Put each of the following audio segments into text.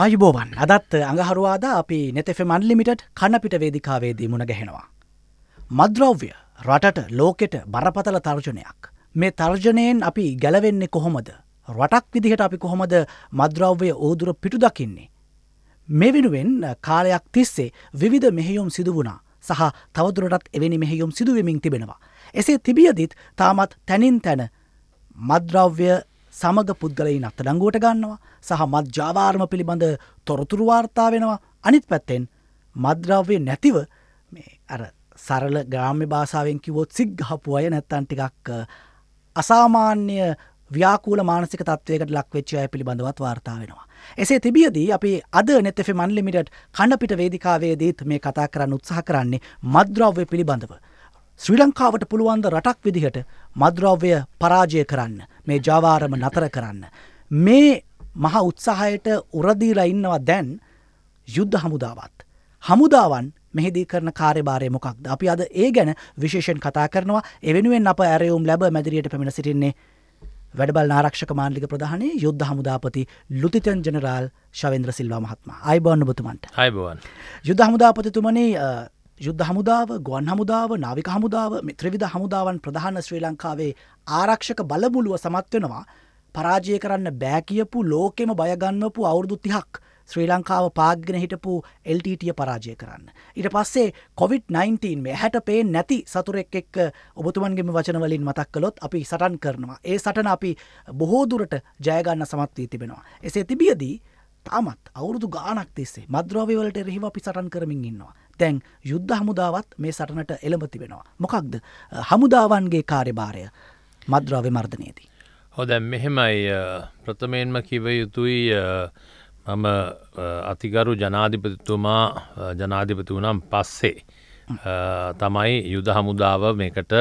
අයිබෝවන් අදත් අඟහරුවාද අපි නෙතෙෆෙම අන්ලිමිට කණපිට වේදිකාවේදී මුණ ගැහෙනවා. මද්‍රව්‍ය රටට ලෝකෙට බරපතල තර්ජනයක්. මේ තර්ජනයෙන් අපි ගැලවෙන්නේ කොහොමද. රටක් විදිහට අපි කොහොමද මද්‍රව්‍ය ඕදුර පිටු දකින්නේ. මේ වෙනුවෙන් කාලයක් තිස්සේ විවිධ මෙහෙයුම් සිදුවුණා සහ තවදුරටත් එවැනි මෙහෙයුම් සිදුවමින් තිබෙනවා. එසේ තිබියදිත් තාමත් තැනින් තැන මද්‍රව්‍ය සමග පුද්ගලයින් අත්තඩංගුවට ගන්නවා සහ මත් ජාවාර්ම පිළිබඳ තොරතුරු වාර්තා වෙනවා අනිත් පැත්තෙන් මද්‍රව්‍ය නැතිව අර සරල ග්‍රාම්‍ය භාසාාවෙන් කිවොත් සිග්හපු අය නැත්තන් ටිකක් අසාමාන්‍ය ව්‍යාකූල මානසික තත්වයකට ලක්වෙච්ච අය පිළිබඳවත් වාර්තා වෙනවා. එසේ තිබියදී අපි අද නෙතෙ මන්ලිමිට කණඩපිට වේදිකාවේදීත් මේ කතා කරන්න උත්සාහ කරන්නේ මද්‍රව්‍ය පිළිබඳව. ශ්‍රී ලංකාවට පුළුවන්ද රටක් විදිහට මද්‍රව්‍ය පරාජය කරන්න මේ ජාවාරම නතර කරන්න. මේ මහ උත්සාහයට උරදීලා ඉන්නවා දැන් යුද්ධ හමුදාවත්. හමුදාවන් මෙහිදී කරන කාර්යභාරය මොකක්ද. අපි අද ඒ ගැන විශේෂෙන් කතා කරනවා එවෙනුවෙන් අප ඇරයුම් ලැබ මැදිරියට පැමිණ සිටින්නේ වැඩබල් ආරක්ෂක මාන්ලික ප්‍රධානයේ යුද්ධ හමුදාපති ලුතිතන් ජනරාල් ශවෙන්ද්‍ර සිල්වා මහත්ම අයිබෝන්න බතුමන්ට අයිබවන් යුද්ධ හමුදාපතිතුමනේ යුද්ධ හමුදාව ගොන් හමුදාව නාවික හමුදාව මිත්‍රවිධ හමුදාවන් ප්‍රධාන ශ්‍රී ලංකාවේ ආරක්ෂක බලමුළුව සමත්වෙනවා පරාජය කරන්න බෑකියපු ලෝකෙම බයගන්නපු අවුරුදු තිහක් ශ්‍රී ලංකාව පාගෙන හිටපු එල්ටටිය පරාජය කරන්න. ඉට පස්සේ COොVID-19 මේ හැට පේ නැති සතුරෙක් එක් ඔබතුමන්ගේම වචනවලින් මතක්කලොත් අපි සටන් කරනවා. ඒ සටන අපි බොහෝදුරට ජයගන්න සමත්වී තිබෙනවා. එසේ තිබියදී තාමත් අවුරුදු ගානක් තිස්සේ මද්‍රෝවිවලට රහිව අපි සටන් කරමින් ඉන්නවා. දැන් යුද්ධ හමුදාවත් මේ සටනට එළඹති වෙනවා. මොකක්ද හමුදාවන්ගේ කාර්යභාරය මද්‍රාව මර්ධනයේදී. හොදැ මෙහෙමයි ප්‍රථමයෙන්ම කිව යුතුයි මම අතිගරු ජනාධිපතිතුමා ජනාධිපති වනම් පස්සේ තමයි යුද හමුදාව මේකට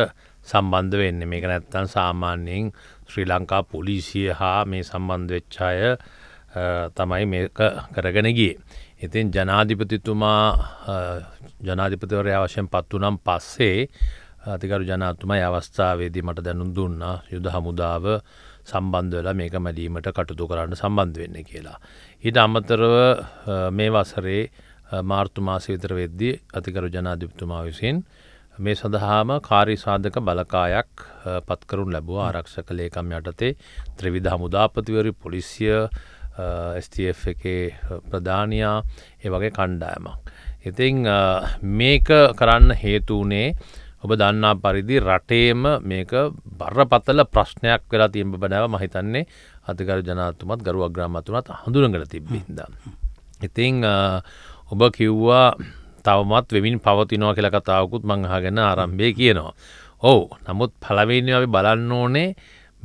සම්බන්ධ වෙන්න මේක නැත්තන් සාමාන්‍යයෙන් ශ්‍රී ලංකා පොලිසිය හා මේ සම්බන්ධ වෙච්චාය තමයි මේක කරගෙන ගිය. ඉතින් ජනාධිපතිතුමා ජනාධිපතිවරයා වශයෙන් පත්වනම් පස්සේ අතිකරු ජනාතුමයි අවස්ථාවේදී මට දැනුම් දුන්නා යුද හමුදාව සම්බන්ධ වෙලා මේක මැලීමට කටුතු කරන්න සම්බන්ධ වෙන්න කියලා. හිට අමතරව මේ වසරේ මාර්තුමාසි විතර වෙද්දි අතිකරු ජනාධිපතුමා විසින් මේ සඳහාම කාරිසාධක බලකායක් පත්කරුන් ලැබුව ආරක්ෂක ලේකම් යටතේ ත්‍රවිධ හමුදාපතිවරි පොලිසිය ස්TF එකේ ප්‍රධානයා ඒ වගේ කණ්ඩායමක්. ඉතිං මේක කරන්න හේතුනේ ඔබ දන්නා පරිදි රටේම මේක බරපතල ප්‍රශ්නයක් වෙලා තියම්බ බනව මහිතන්නේ අධිකර ජනාතුමත් ගරුව ග්‍රාමතුමත් හඳුරගට තිබ්බින්ද. ඉතිං ඔබ කිව්වා තවමත් වෙමින් පවතිනවා කියලා කතාවකුත් මංහගෙන ආරම්භය කියනවා. ඔවු නමුත් පළවෙනි අපි බලන්න ඕනේ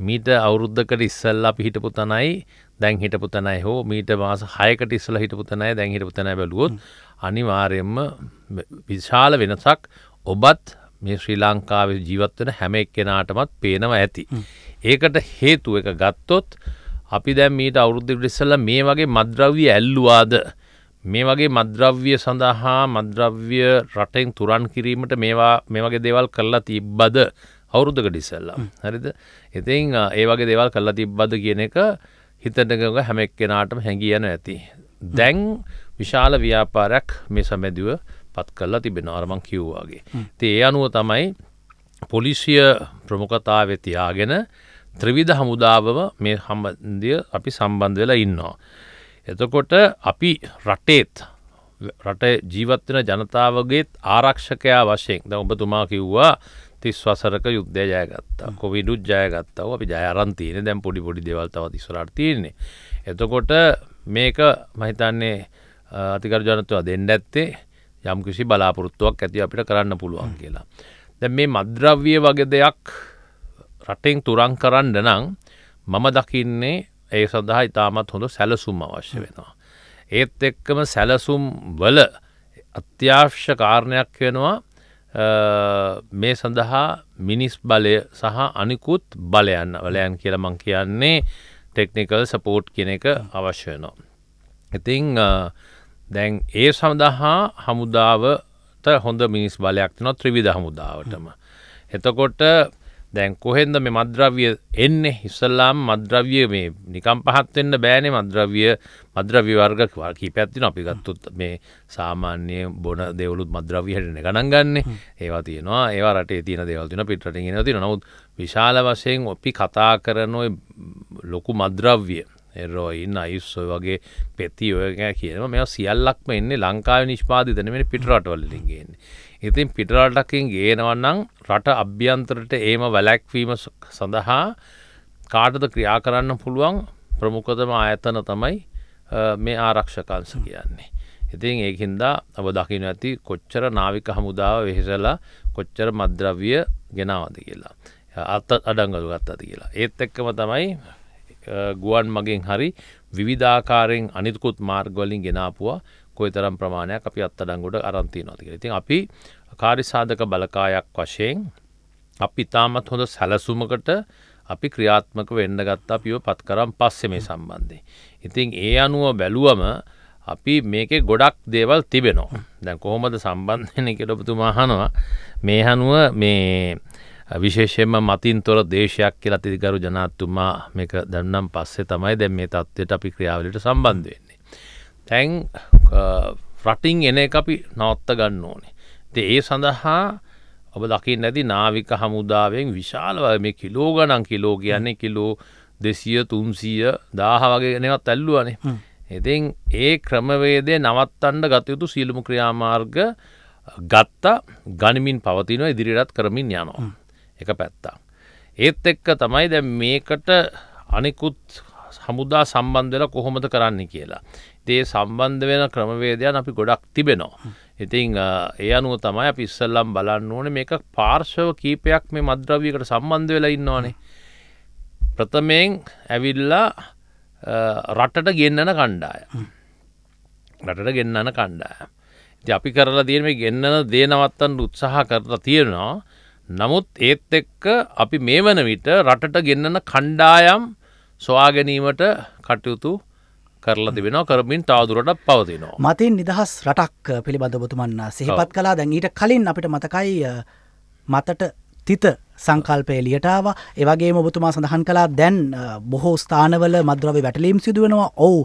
මීට අවුරුද්ධකට ඉස්සල්ලා පිහිටපු තනයි දැන් හිටපු තැනයි හෝ මීට මාස හයකට ඉස්සල හිටපු තැනයි දැන් හිටපු තැනයි බැලුවොත් අනිවාර්යෙන්ම විශාල වෙනසක් ඔබත් මේ ශ්‍රී ලංකාවේ ජීවත්වන හැම එක්කෙනාටමත් පේනවා ඇති. ඒකට හේතු එක ගත්තොත් අපි දැන් මීට අවුරුද්ධිට ඉස්සෙල්ලා මේ වගේ මද්‍රව්‍ය ඇල්ලුවාද මේ වගේ මද්‍රව්‍ය සඳහා මද්‍රව්‍ය රටෙන් තුරන් කිරීමට මේවා මේ වගේ දේවල් කරලා තිබ්බද අවුරුද්දකට ඉස්සෙල්ලා. හරිද? ඉතින් ඒ වගේ දේවල් කරලා තිබ්බද කියන එක හිතටගව හැම එක්කෙනාටම හැඟියන ඇති. දැන් විශාල ව්‍යාපාරයක් මේ සමැදිව පත් කල්ලා තිබෙන අරමං කිව්වාගේ. තිේ අනුව තමයි පොලිසිය ප්‍රමුඛතාව තියාගෙන ත්‍රවිධ හමුදාවම මේ හම්බන්දිය අපි සම්බන්ධ වෙලා ඉන්නවා. එතකොට අපි රටේත් රට ජීවත්වන ජනතාවගේත් ආරක්ෂකයා වශයෙන් ද ඔබතුමා කිව්වා තිස් වසරක යුද්ධ ජයගත්තා කොවිඩුත් ජයගත්තව අපි ජයරන්තීන දැම් පොඩි පොඩි දෙවල්තව තිස්වරට තියන්නේ. එතකොට මේක මහිතන්නේ අතිකර ජනතුව දෙන්න ඇත්තේ යම් කිසි බලාපොරොත්තුවක් ඇති අපිට කරන්න පුළුවන් කියලා. දැ මේ මද්‍රව්‍ය වගේ දෙයක් රටෙන් තුරං කරන්න නං මම දකින්නේ ඒ සඳහා ඉතාමත් හොඳ සැලසුම් අවශ්‍ය වෙනවා. ඒත් එක්කම සැලසුම් වල අත්‍යවශ්‍ය කාරණයක් වෙනවා මේ සඳහා මිනිස් බලය සහ අනිකුත් බලයන්න වලයන් කියලා මං කියන්නේ ටෙක්නිකල් සපෝට් කියන එක අවශ්‍යනෝ. ඉතිං දැන් ඒ සඳහා හමුදාවට හොඳ මිනිස් බලයක් තිනො ත්‍රවිධ හමුදාවටම. එතකොට දැන් කොහෙන්ද මේ මද්‍රව්‍ය එන්නේ ඉස්සල්ලාම මද්‍රව්‍ය මේ නිකම් පහත් වෙන්න බෑනේ මද්‍රව්‍ය මද්‍රව්‍ය වර්ග කීපයක් තියෙනවා අපි ගත්තොත් මේ සාමාන්‍ය බොන දේවලුත් මද්‍රව්‍ය හැටනේ ගණන් ගන්නෙ ඒවා තියෙනවා ඒවා රටේ තියෙන දේවල් තියෙනවා පිට රටින් එනවා තියෙනවා නමුත් විශාල වශයෙන් අපි කතා කරන ওই ලොකු මද්‍රව්‍ය රොයින් අයිස් ඔය වගේ පෙති ඔය කියනවා මේවා සියල්ලක්ම එන්නේ ලංකාවේ නිෂ්පාදිත නෙමෙයි පිට රටවල ඉන්නේ ඉතින් පිටරටකින් ගේනවන්නම් රට අභ්‍යන්තරට ඒම වැලැක්වීම සඳහා කාටද ක්‍රියා කරන්න පුළුවන් ප්‍රමුඛතම ආයතන තමයි මේ ආරක්ෂකංශ කියන්නේ. ඉතින් ඒහින්දා ඔබ දකින ඇති කොච්චර නාවික හමුදාව වෙහෙසලා කොච්චර මද්‍රවිය ගෙනවද කියලා. අත් අඩංගලු ගත් අති කියලා. ඒත් එක්කම තමයි ගුවන් මගින් හරි විවිධාකාරයෙන් අනිකුත් මාර්ගවලින් ගෙනාපුවා කොයි තරම් ප්‍රමාණයක් අපි අත්තඩංගුඩ අරන්තිය නොතික ඉතින් අපි කාරිසාධක බලකායක් වශයෙන් අපි ඉතාමත් හොඳ සැලසුමකට අපි ක්‍රියාත්මක වෙන්න ගත්තා අපිව පත් කරම් පස්සෙ මේ සම්බන්ධය. ඉතින් ඒ අනුව බැලුවම අපි මේකේ ගොඩක් දේවල් තිබෙනවා දැන් කොහොමද සම්බන්ධයන කෙටපතුමා හනවා මේ හනුව මේ විශේෂයෙන්ම මතින් තොර දේශයක් කියලා තිරිකරු ජනාත්තුමා මේක දැන්නම් පස්සේ තමයි දැන් මේ තත්ත්වයට අපි ක්‍රියාවලට සම්බන්ධයෙන් තැන් රටින් එන එක අපි නවත්ත ගන්න ඕනේ. ති ඒ සඳහා ඔබ දකිින් නැති නාවික හමුදාවෙන් විශාලව මේ කිලෝ ගනන් කිලෝ කියන්නේ කිලෝ දෙසිය තුන්සිය දාහ වගේ නවත් ඇල්ලුවනේ. ඉතින් ඒ ක්‍රමවේදය නවත්තන්ඩ ගතයුතු සීලුම ක්‍රියාමාර්ග ගත්තා ගනිමින් පවතිනව ඉදිරිරත් කරමින් යනවා. එක පැත්තා. ඒත් එක්ක තමයි දැ මේකට අනිකුත් හමුදා සම්බන්ධල කොහොමද කරන්න කියලා. හිතේ සම්බන්ධ වෙන ක්‍රමවේදයන් අපි ගොඩක් තිබෙනවා. ඉතිං ඒ අනුව තමයි අපි ඉස්සල්ලම් බලන්න ඕන මේක පාර්ශව කීපයක් මේ මද්‍රවීකට සම්බන්ධ වෙලා ඉන්නවානේ. ප්‍රථමයෙන් ඇවිල්ලා රටට ගෙන්න්නන කණ්ඩාය. රටට ගෙන්න්නන කණ්ඩාය. ති අපි කරලා තියෙන මේ ගෙන්න්නන දේනවත්තන් උත්සාහ කරලා තියෙනවා. නමුත් ඒත් එක්ක අපි මේ වන විට රටට ගෙන්න්නන කණ්ඩායම් සොයාගැනීමට කටයුතු කරලා තිබෙනවා කරමින් තාදුරටත් පවතිනවා. මතින් නිදහස් රටක් uh, පිළිබඳ බතුමන්න uh, සිහිපත් කලා දැන් ඊට කලින් අපිට මතකයි uh, මතට තිත සංකල්පය එලියටාව ඒවගේ ඔබතුමා සඳහන් කලා දැන් බොහෝ ස්ථානවල මද්‍රව වැටලීම් සිදුවනවා ඔවු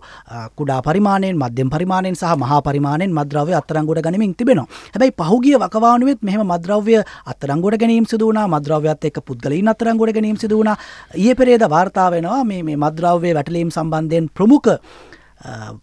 කුඩා පරිමාණයෙන් මධ්‍යම් පරිමාණයෙන් සහ මහා පරිමාණයෙන් මද්‍රව අත්තරංගොඩ ගනිමින් තිබෙනවා හැබැයි පහුගිය වකවානුවත් මෙහම මද්‍රව්‍ය අත්තරංගොඩ ගැනීම් සිදුවන මද්‍රව්‍යත් එක් පුද්ගලින් අත්තරංගොඩ ගැනීම් සිදුවන ඒ පෙරේද වාර්තාාවෙනවා මේ මද්‍රව්‍ය වැටලීම් සම්බන්ධයෙන් ප්‍රමුඛ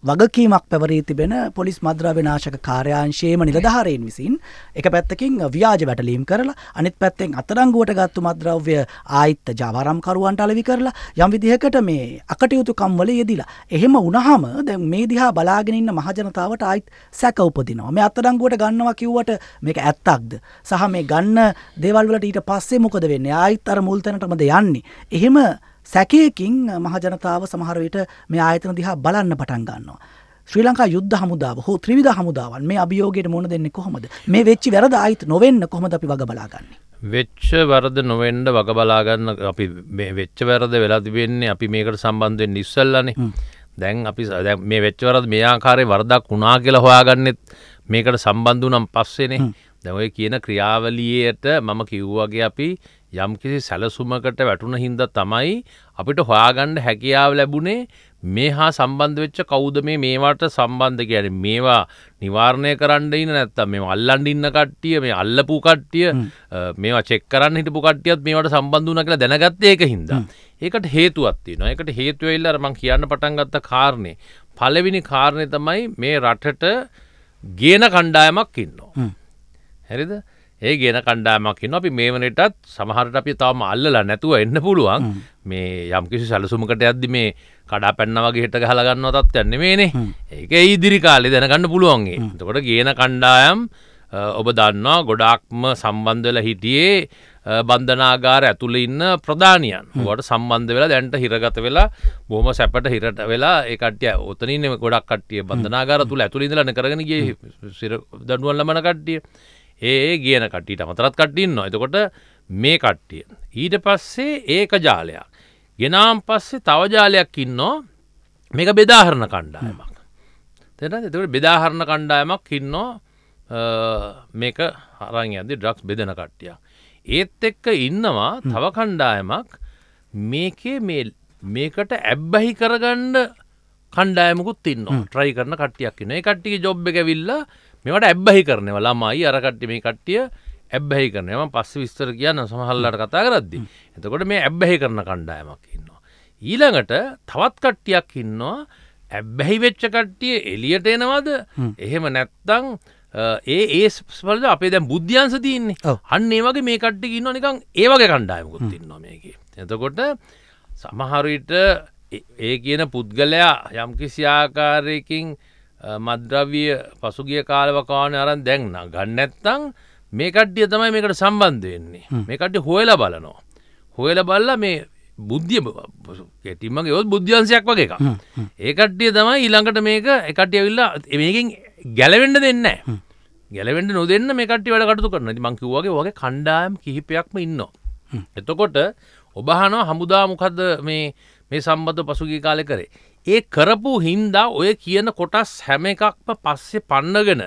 වගකීමක් පැවරී තිබෙන පොලිස් මද්‍රව්‍යනාශක කාර්යාංශයේම නිලධාරයෙන් විසින් එක පැත්තකින් ව්‍යාජ වැටලීම් කරලා අනිත් පැත්තෙන් අතරංගුවට ගත්තු මද්‍රව්‍ය ආයිත්ත ජාවාරම්කරුවන්ට අලවි කරලා යම් විදිහකට මේ අකටයුතුකම්වල යෙදිලා එහෙම උනහම දැන් මේ දිහා බලාගෙනඉන්න මහජනතාවට ආයිත් සැක උපදිනවා මේ අත්තරංගුවට ගන්නවා කිව්වට මේක ඇත්තක්ද සහ මේ ගන්න දේවල්වලට ඊට පස්සේ මොකද වෙන්න ආයිත් අර මුල්තැනටමද යන්නේ එහෙම සැකයකින් මහජනතාව සමහරවිට මේ ආයතන දිහා බලන්න පටන් ගන්නවා. ශ්‍රී ලංකා යුද්ධ හමුදාව හෝ ත්‍රවිධ හමුදාවන් මේ අභියෝගයට මුණ දෙන්නේ කොහොමද මේ වෙච්චි වැරද අයිත් නොවෙන්න කොහොමද අපි වග බලාගන්නේ. වෙච්ච වරද නොවෙන්ඩ වග බලාගන්න අපි වෙච්ච වැරද වෙලා තිබෙන්නේ අපි මේකට සම්බන්ධයෙන් නිස්සල්ලනේ දැන් අපි මේ වෙච්චවරද මේ ආකාරය වරදක් වුණා කියලා හොයාගන්නෙත් මේකට සම්බන්ධ නම් පස්සෙනේ දැවයි කියන ක්‍රියාවලියට මම කිව්වාගේ අපි යම්කිසි සැලසුමකට වැටුණ හින්ද තමයි අපිට හොයාගණ්ඩ හැකියාව ලැබුණේ මේ හා සම්බන්ධ වෙච්ච කෞද මේ මේවාට සම්බන්ධ කියන මේවා නිවාරණය කරන්න ඉන්න නැත්තම් මේ අල්ලන්ඩ ඉන්න කට්ටිය මේ අල්ලපු කට්ටිය මේවා චෙක් කරන්න හිටපු කට්ටියත් මේවට සම්බන්ධ වුණ කියලා දැනගත්තේ ඒක හින්දා ඒකට හේතුවත් තියෙනවා ඒකට හේතු වෙයිලා මං කියන්න පටන් ගත්ත කාරණේ පළවෙනි කාරණේ තමයි මේ රටට ගේන කණ්ඩායමක් ඉන්නවා හරිද ඒ ගෙන කණ්ඩාමක් ඉන්න අපි මේ වනටත් සමහරට අපි තාම අල්ලලා නැතුව එන්න පුළුවන් මේ යම්කිසි සැලසුමකට අද්දි මේ කඩා පැන්න වගේ හිට ගහලගන්න තත් යන්න මේනේ ඒක ඉදිරි කාලෙ දැනගන්න පුළුවන්ගේ තකොට ගේන කණ්ඩායම් ඔබ දන්නවා ගොඩාක්ම සම්බන්ධල හිටියේ බන්ධනාගාර ඇතුළ ඉන්න ප්‍රධානයන් වට සම්බන්ධ වෙලා දැන්ට හිරගත වෙලා බොහම සැපට හිරට වෙලා ඒකටය ඔතනින් ගොඩක් කටිය බන්ධනාගාර තුළ ඇතුළ ඉඳලන කරගෙන ගිය දඩුවන් ලමන කට්ටිය ඒ කියන කට්ටියට අමතරත් කට්ටින්න එතකොට මේ කට්ටිය. ඊට පස්සේ ඒක ජාලයක්. ගෙනම් පස්සේ තවජාලයක් ඉන්නෝ මේක බෙදාහරණ කණ්ඩායමක්. තෙන එතකට බෙදාහරණ කණ්ඩායමක් ඉන්නෝ මේක හරන් ඇදි ඩ්‍රක්ස් බෙදෙන කට්ටියක්. ඒත් එක්ක ඉන්නවා තව කණ්ඩායමක් මේකේ මේකට ඇබ්බැහි කරගණ්ඩ කණ්ඩායමකුත් ඉන්න ට්‍රයි කරන කටියක් න කට්ටිය ජොබ් එක විල්ලා මෙවට ඇබ්බැහි කරනවා ළමයි අර කට්ටිය මේ කට්ටිය ඇබ්බැහි කරනවා මම පස්සේ විස්තර කියන්න සමහරලාට කතා කරද්දී. එතකොට මේ ඇබ්බැහි කරන කණ්ඩායමක් ඉන්නවා. ඊළඟට තවත් කට්ටියක් ඉන්නවා ඇබ්බැහි වෙච්ච කට්ටිය එලියට එනවද එහෙම නැත්තං ඒ ඒ ස්පල්ද අපේ දැ බුද්ධ්‍යන්ස තියන්නේ අන්න ඒ වගේ මේ කට්ටි ඉන්න නිකං ඒවගේ කණ්ඩායමකුත් තින්නවා මේක එතකොට සමහරවිට ඒ කියන පුද්ගලයා යම්කිසි ආකාරයකින් මද්‍රවිය පසුගිය කාලවකාන අරන් දැන්න ගන්නැත්තං මේ කට්ටිය තමයි මේකට සම්බන්ධයෙන්නේ මේකට හොයල බලනවා. හොයල බල්ල මේ බුද්ධිය කෙටිමගේ යොත් බුද්ධ්‍යන්සයක් වගේ එක ඒකට්ටිය තමයි ඊළඟට මේක එකට්ටිය විල්ලා මේකින් ගැලවෙන්ඩ දෙන්න ගැලවෙන්ට නොදන්න මේකට්ටි වැඩකටතු කරන මංකිවගේ වගේ කණ්ඩායම් කිහිපයක්ම ඉන්නවා. එතකොට ඔබහනෝ හමුදා මොකක්ද මේ මේ සම්බධ පසුගේ කාලෙ කරේ ඒ කරපු හින්දා ඔය කියන කොටස් හැම එකක්ම පස්සේ පන්නගෙන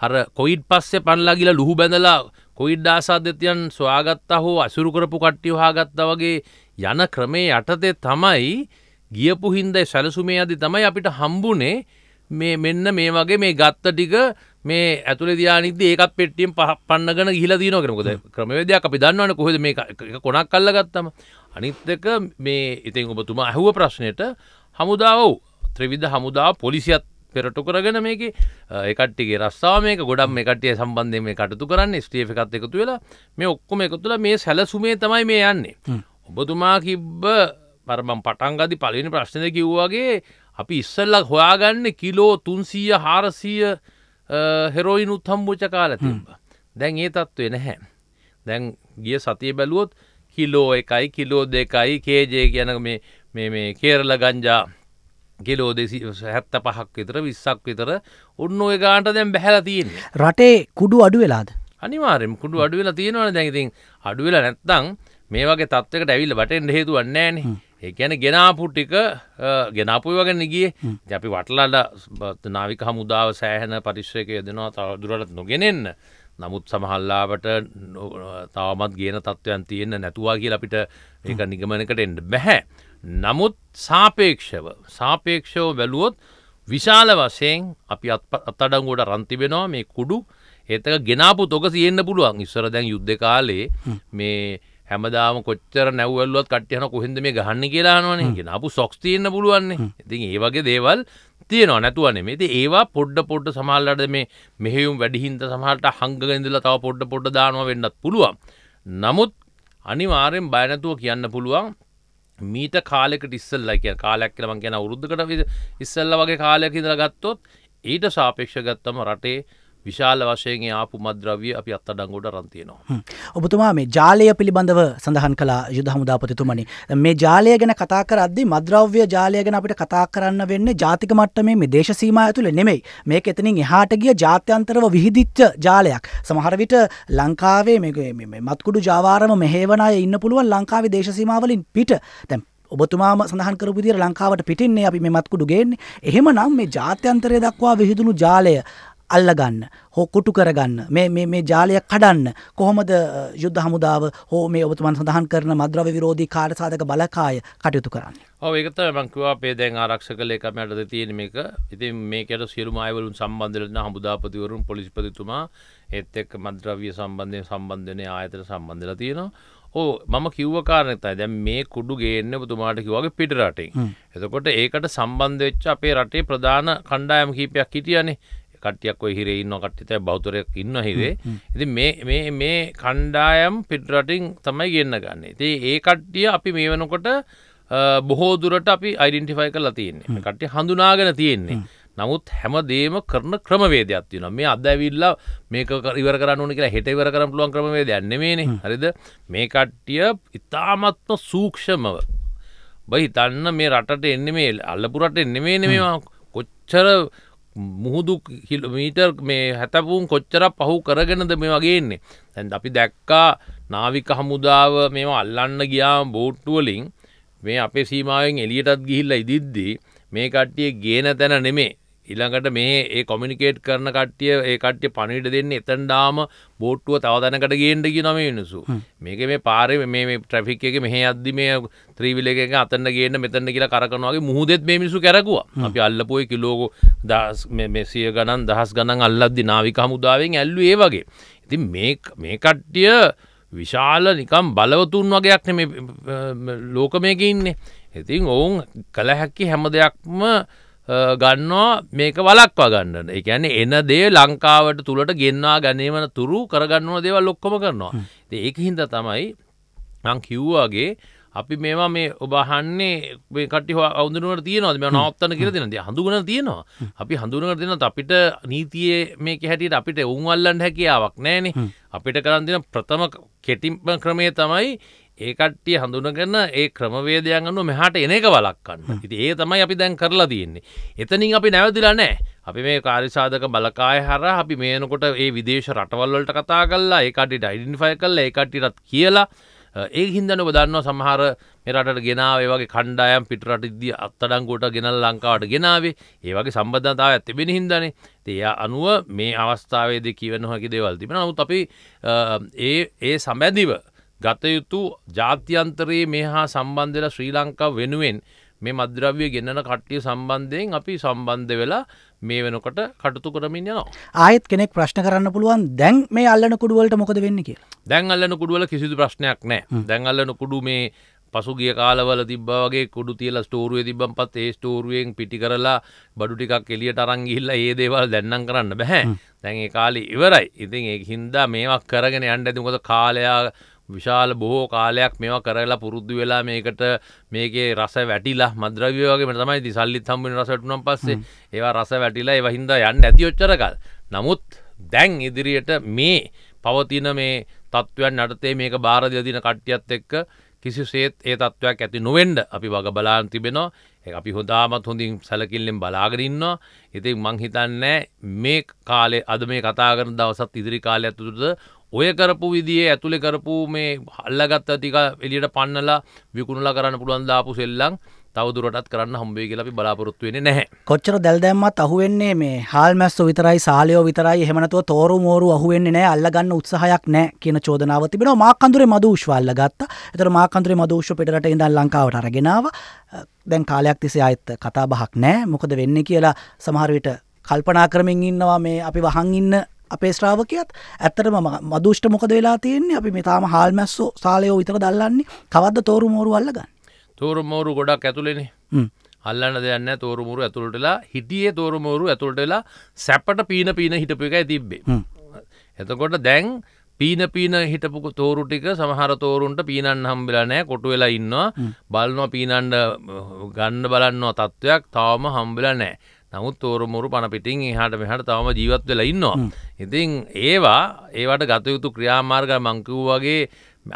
අර කොයිඩ් පස්සේ පන්ලා ගිලා ලුහු බැඳලා කොයිඩ් ආසාධ්‍යතියන් සොයාගත්තා හෝ අසුරු කරපු කට්ටිය හාගත්තා වගේ යන ක්‍රමේ යටතේ තමයි ගියපු හින්දයි සැලසුමේ අදි තමයි අපිට හම්බුනේ මේ මෙන්න මේ වගේ මේ ගත්ත ටික මේ ඇතුළේ දයානිද්දි ඒකත් පෙට්ටියෙන් පන්නගෙන ගිහිලා දිනවා කියන මොකද ක්‍රමවේදයක් අපි දන්නවනේ කොහෙද මේ එක කොනක් අල්ලගත්තම අනිත් එක මේ ඉතින් ඔබතුමා අහුව ප්‍රශ්නෙට හමුදාව ත්‍රවිධ හමුදා පොලිසියත් පෙරටු කරගෙන මේක එකටගේ රස්සාාව මේක ගොඩම් එකටය සම්බන්ධය මේ කටතු කරන්න ස්ටිය එකත් එකතු වෙලා මේ ඔක්කොම එකතුල මේ සැලසුමේ තමයි මේ යන්නේ ඔබතුමා කිබ්බ පරබම් පටන්ගදි පලින ප්‍රශ්නය කිව්වාගේ අපි ඉස්සල්ලක් හොයාගන්න කිලෝ තුන්සීය හාරසීය හෙරෝයින් උත්හම්බූච කාල තිබ දැන් ඒ තත්ත්වේ නැහැ දැන් ගිය සතිය බැලුවොත් කිලෝ එකයි කිලෝ දෙකයි කේජය කියන මේ මේ මේ කේරල ගංජා ගෙලෝ දෙසි හැත්ත පහක් විතර විස්සක් විතර ඔන්න ඔය ගාන්ට දැම් බැහැලතියෙන් රටේ කුඩු අඩු වෙලාද අනිවාරෙන් කුඩු අඩු වෙලා තියෙනවන දැඟතින් අඩු වෙලා නැත්තං මේ වගේ තත්වකට ඇවිල්ල බටෙන් හේතුවන්නෑන ඒකැන ගෙනාපු ටික ගෙනාපුයි වගෙන ගිය ජැපි වටලල්ල නාවික හමුදාව සෑහන පරිශ්‍රයක යදෙනවා තවදුරට නොගෙනෙන්න නමුත් සමහල්ලාවට තවමත් ගේන තත්ත්වයන් තියෙන්න්න නැතුවා කියල අපිට ඒක නිගමනකට එන්න බැහැ නමුත් සාපේක්ෂව සාපේක්ෂව බැලුවොත් විශාල වශයෙන් අපි අත්තඩංගුවට රන්තිබෙනවා මේ කුඩු ඒතක ගෙනාපු තොක සියෙන්න්න පුළුවන් ඉස්සර දැන් යුද්ධ කාලේ මේ හැමදාම කොච්චර නැවල්ලුවත් කටයන කොහෙද මේ ගහන්න කියලානවන ගෙනාපු සොක්ස් තියන්න පුළුවන්නේ ඉතින් ඒ වගේ දේවල් තියෙනවා නැතුවන මේති ඒවා පොඩ්ඩ පොඩ්ඩ සමහල්ලට මේ මෙහෙුම් වැඩිහින්ද සමහට හංගගඉඳල තව පොඩ්ඩ පොඩ්ඩ දානවා වෙන්නත් පුළුවන් නමුත් අනිවාරෙන් බයනැතුව කියන්න පුළුවන් මීට කාලෙකට ඉස්සල්ලා කිය කාලයක් කියලමන් කියන අවුරුද්ධකට ඉස්සල්ල වගේ කාලයක් ඉදර ගත්තොත් ඊට සාපේක්ෂ ගත්තම රටේ විශාල වශයෙන් ආපු මද්‍රවිය අපි අත්තඩංගොඩ රන්තියනවා. ඔබතුමා මේ ජාලය පිළිබඳව සඳහන් කලා යුද හමුදාපතිතුමනි මේ ජාලය ගැන කතා කරද්දි මද්‍රව්‍ය ජාලය ගැන අපිට කතා කරන්න වෙන්නේ ජාතික මට්ටමේ මේ දේශසීම ඇතුළ නෙමෙයි මේක එතනින් එහාට ගිය ජාත්‍යන්තරව විහිදිච්ච ජාලයක් සමහරවිට ලංකාවේ මේ මත්කුඩු ජාවාරම මෙහේවනය ඉන්න පුළුවන් ලංකාවේ දේශසීමාවලින් පිට තැම් ඔබතුමාම සඳහන් කරපු විදිහට ලංකාවට පිටින්නේ අපි මේ මත්කුඩු ගේන්නේ. එහෙමනම් මේ ජාත්‍යන්තරය දක්වා විහිදුණු ජාලය අල්ලගන්න හෝ කොටු කරගන්න මේ මේ ජාලයක් කඩන්න කොහොමද යුද්ධ හමුදාව හෝ මේ ඔබතුමන් සඳහන් කරන මද්‍රව විරෝධී කාර්සාධක බලකාය කටයුතු කරන්න ඒකත මංකවා පේදැන් ආරක්ෂ කල එකම අටද තියෙන එක ඉතින් මේකට සියලුම අයවරුන් සම්බන්ධලන හමුදාපතිවරුන් පොලිස්පතිතුමා එත් එක් මද්‍රවිය සම්බන්ධය සම්බන්ධනය ආයතන සම්බන්ධල තියෙනවා ඕ මම කිව්වකාරනතයි දැ මේ කුඩු ගේන්න පුතුමාට කිවගේ පිටරටේ එතකොට ඒකට සම්බන්ධවෙච්ච අපේ රටේ ප්‍රධාන කණ්ඩායම කීපයක් හිටියනේ කට්ටියක් ඔය හිරේ ඉන්න කට්ටිතයි බෞතරයක් ඉන්න හිරේ ඉති මේ කණ්ඩායම් පිටරටින් තමයි ගන්න ගන්න ති ඒ කට්ටිය අපි මේ වනකොට බොහෝ දුරට අපි අයිඩෙන්ටිෆයි කල තියන්නේ කට්ටි හඳුනාගෙන තියෙන්නේ නමුත් හැම දේම කරන ක්‍රමවේදයක් තියෙන මේ අදැවිල්ලා මේක ඉවර කරන්න කියලා හෙටවර කරම් පුළුවන් ක්‍රමවේද යන්නමේනේ හරිද මේ කට්ටිය ඉතාමත්ම සූක්ෂමව බයි තන්න මේ රටට එන්න මේ අල්ලපුරට එන්න මේ නෙමවා කොච්චර මුහුදු කිලමීටර් මේ හැතපුුම් කොච්චර පහු කරගෙනද මේ වගේන්නේ ඇැන් අපි දැක්කා නාවික හමුදාව මෙම අල්ලන්න ගියා බෝට්ටුවලින් මේ අපේ සීමාවෙන් එලියටත් ගිහිල්ල ඉදිද්දී මේ කට්ටිය ගේන තැන නෙමේ ඉළඟට මේ ඒ කොමිනිකේට් කරන කට්ටිය ඒ කට්ටිය පණවිට දෙන්න එතන්ඩාම බෝට්ටුව තවදනකට ගේන්ඩ කිය නොම නිසු මේක මේ පාරය මේ ට්‍රෆික් එක මෙහ අද්දි මේ ත්‍රීවිල එක අතන්න ගේන්න මෙතන්න කියලා කරකනවාගේ මුහදෙත් මේ මිනිසු කරකවා අපි අල්ලපොයි කිලෝකෝ දස් මෙසිය ගණන් දහස් ගණන් අල්ලද්දි නාවික හමුදාවෙන් ඇල්ලු ඒ වගේ ඉති මේ කට්ටිය විශාල නිකම් බලවතුන් වගේයක් මේ ලෝකමයක ඉන්නේ ඉතින් ඔවුන් කළ හැක්කි හැම දෙයක්ම ගන්නවා මේක වලක්වා ගන්නන එකැන එන දේ ලංකාවට තුළට ගෙන්වා ගැනීමන තුරු කරගන්නව දේවල් ලොක්කොම කරනවා ඒක හින්ද තමයි නං කිව්වාගේ අපි මේවා මේ ඔබහන්නේ කට අවුදුනුවට තියනවාද මේ නවත්තන කර දෙනද හඳුගන තියෙනවා අපි හඳුනකට දෙනත් අපිට නීතියේ මේක හැටියට අපිට උන්වල්ලන්න හැකියාවක් නෑනේ අපිට කරන්දින ප්‍රථම කෙටිම්ප ක්‍රමය තමයි ඒකට්ටිය හඳුනගන්න ඒ ක්‍රමවේදයන් අනු මෙහට එන එක වලක්කන්න ඉති ඒ තමයි අපි දැන් කරලා තියෙන්නේ. එතනින් අපි නැවතිලා නෑ අපි මේ කාරිසාධක බලකාය හර අපි මේනකොට ඒ විදේශ රටවල්වලට කතා කල්ලා ඒකට ඩයිඩන්ෆයි කල්ල ඒකටිරත් කියලා ඒ හින්දන බදන්න සමහර මෙරට ගෙනාවේ වගේ කණ්ඩායම් පිටරට ඉදදි අත්තඩංගොට ගෙනල් ලංකාවට ගෙනාවේ ඒවගේ සම්බධතාව ඇතිබෙන හින්දනේ තිය අනුව මේ අවස්ථාවේද කියවනහකි දේවල් තිබෙන නමුත් අපි ඒ ඒ සමැදිව ගතයුතු ජාත්‍යන්තරයේ මේ හා සම්බන්ධලා ශ්‍රී ලංකා වෙනුවෙන් මේ මද්‍රව්‍ය ගෙන්නන කට්ටිය සම්බන්ධයෙන් අපි සම්බන්ධ වෙලා මේ වෙනකොට කටතු කරමින් යනවා ආයත් කෙනෙක් ප්‍රශ්න කරන්න පුළුවන් දැන් මේ අල්ලන කුඩුවලට මොකද වෙන්න කිය දැන් අල්ලන කුඩුවල කිසිදු ප්‍රශ්නයක් නෑ දැන් අල්ලන කුඩු මේ පසුගිය කාලවල තිබ්බවගේ කුඩු තියල ස්ටෝරුව තිබම් පත් ඒ ස්ටෝරුවෙන් පිටි කරලා බඩු ටිකක් එලියට අරංගිල්ල ඒ දේවල් දැන්නම් කරන්න බැහැ දැන් ඒ කාලි ඉවරයි ඉතින් ඒ හින්දා මේවක් කරගෙන යන්න ඇතිකොද කාලයා විශාල බොහෝ කාලයක් මේවා කරලා පුරුද්දු වෙලා මේකට මේකේ රස වැටිලා මද්‍රව්‍ය වගේ මට තමයි දිසල්ලිත් හම්බුනේ රස වැටුණාන් පස්සේ ඒවා රස වැටිලා ඒවා හින්දා යන්න ඇති ඔච්චර කල් නමුත් දැන් ඉදිරියට මේ පවතින මේ තත්ත්වයන් යටතේ මේක බාර දෙදින කට්ටියත් එක්ක කිසිසේත් ඒ තත්ත්වයක් ඇති නොවෙන්ඩ අපි වග බලාන් තිබෙනවා අපි හොදාමත් හොඳින් සැලකිල්ලෙන් බලාගරන්නවා ඉතින් මංහිතන්නෑ මේ කාලේ අද මේ කතාගරන දවසත් ඉදිරි කාලය ඇතුතුද ඔය කරපු විදිේ ඇතුළෙ කරපු මේ හල්ලගත්ත තික එලියට පන්නලා විකුණලා කරන්න පුළුවන් දාපු සෙල්ලං තවදුරටත් කරන්න හම්බේ කියලි බලාපොරොත්තු වෙන නැහැ කොච්චර දැල්දැම්මත් අහුවෙන්නේ මේ හල් මැස්ස විතරයි සාලයෝ විතරයි හෙමනතුව තෝරු මෝරු අහුවෙන්නේ නෑ අල්ලගන්න උත්සාහයක් නෑ කියන චෝදනාව තිබෙන මාකන්දුරේ මදූෂ්වල්ල ගත්ත එතර මාකන්දුරේ මදූෂ්‍ය පිටරට ඉඳන් ලංකාවට අරගෙනාව දැන් කාලයක් තිසේ අයත් කතා බහක් නෑ මොකද වෙන්න කියලා සමහරවිට කල්පනා කරමින් ඉන්නවා මේ අපි වහන් ඉන්න අපේ ශ්‍රාවකයත් ඇත්තටම මදුෂ්ට මොකද වෙලා තියෙන්නේ අපි මේ තාම හාල් මැස්සෝ සාලයෝ විතර දල්ලන්නේ කවද්ද තෝරු මෝරු අල්ලගන්න තෝරු මෝරු ගොඩක් ඇතුලෙනේ අල්ලන්න දෙන්න තෝරුමුරු ඇතුළටලා හිටියේ තෝරුමෝරු ඇතුළටලා සැපට පීන පීන හිටපු එකයි තිබ්බේ. එතකොට දැන් පීන පීන හිටපු තෝරු ටික සමහර තෝරුන්ට පීනන්න හම්බෙලා නෑ කොටු වෙලා ඉන්නවා බලනවා පීනන්ඩ ගන්න බලන්නවා තත්ත්වයක් තවම හම්බෙලා නෑ නමුත් තෝරමුරු පණ පිටින් එහට මෙහට තවම ජීවත් වෙලා ඉන්නවා. ඉතින් ඒවා ඒවට ගතයුතු ක්‍රියාමාර්ග මංකවූ වගේ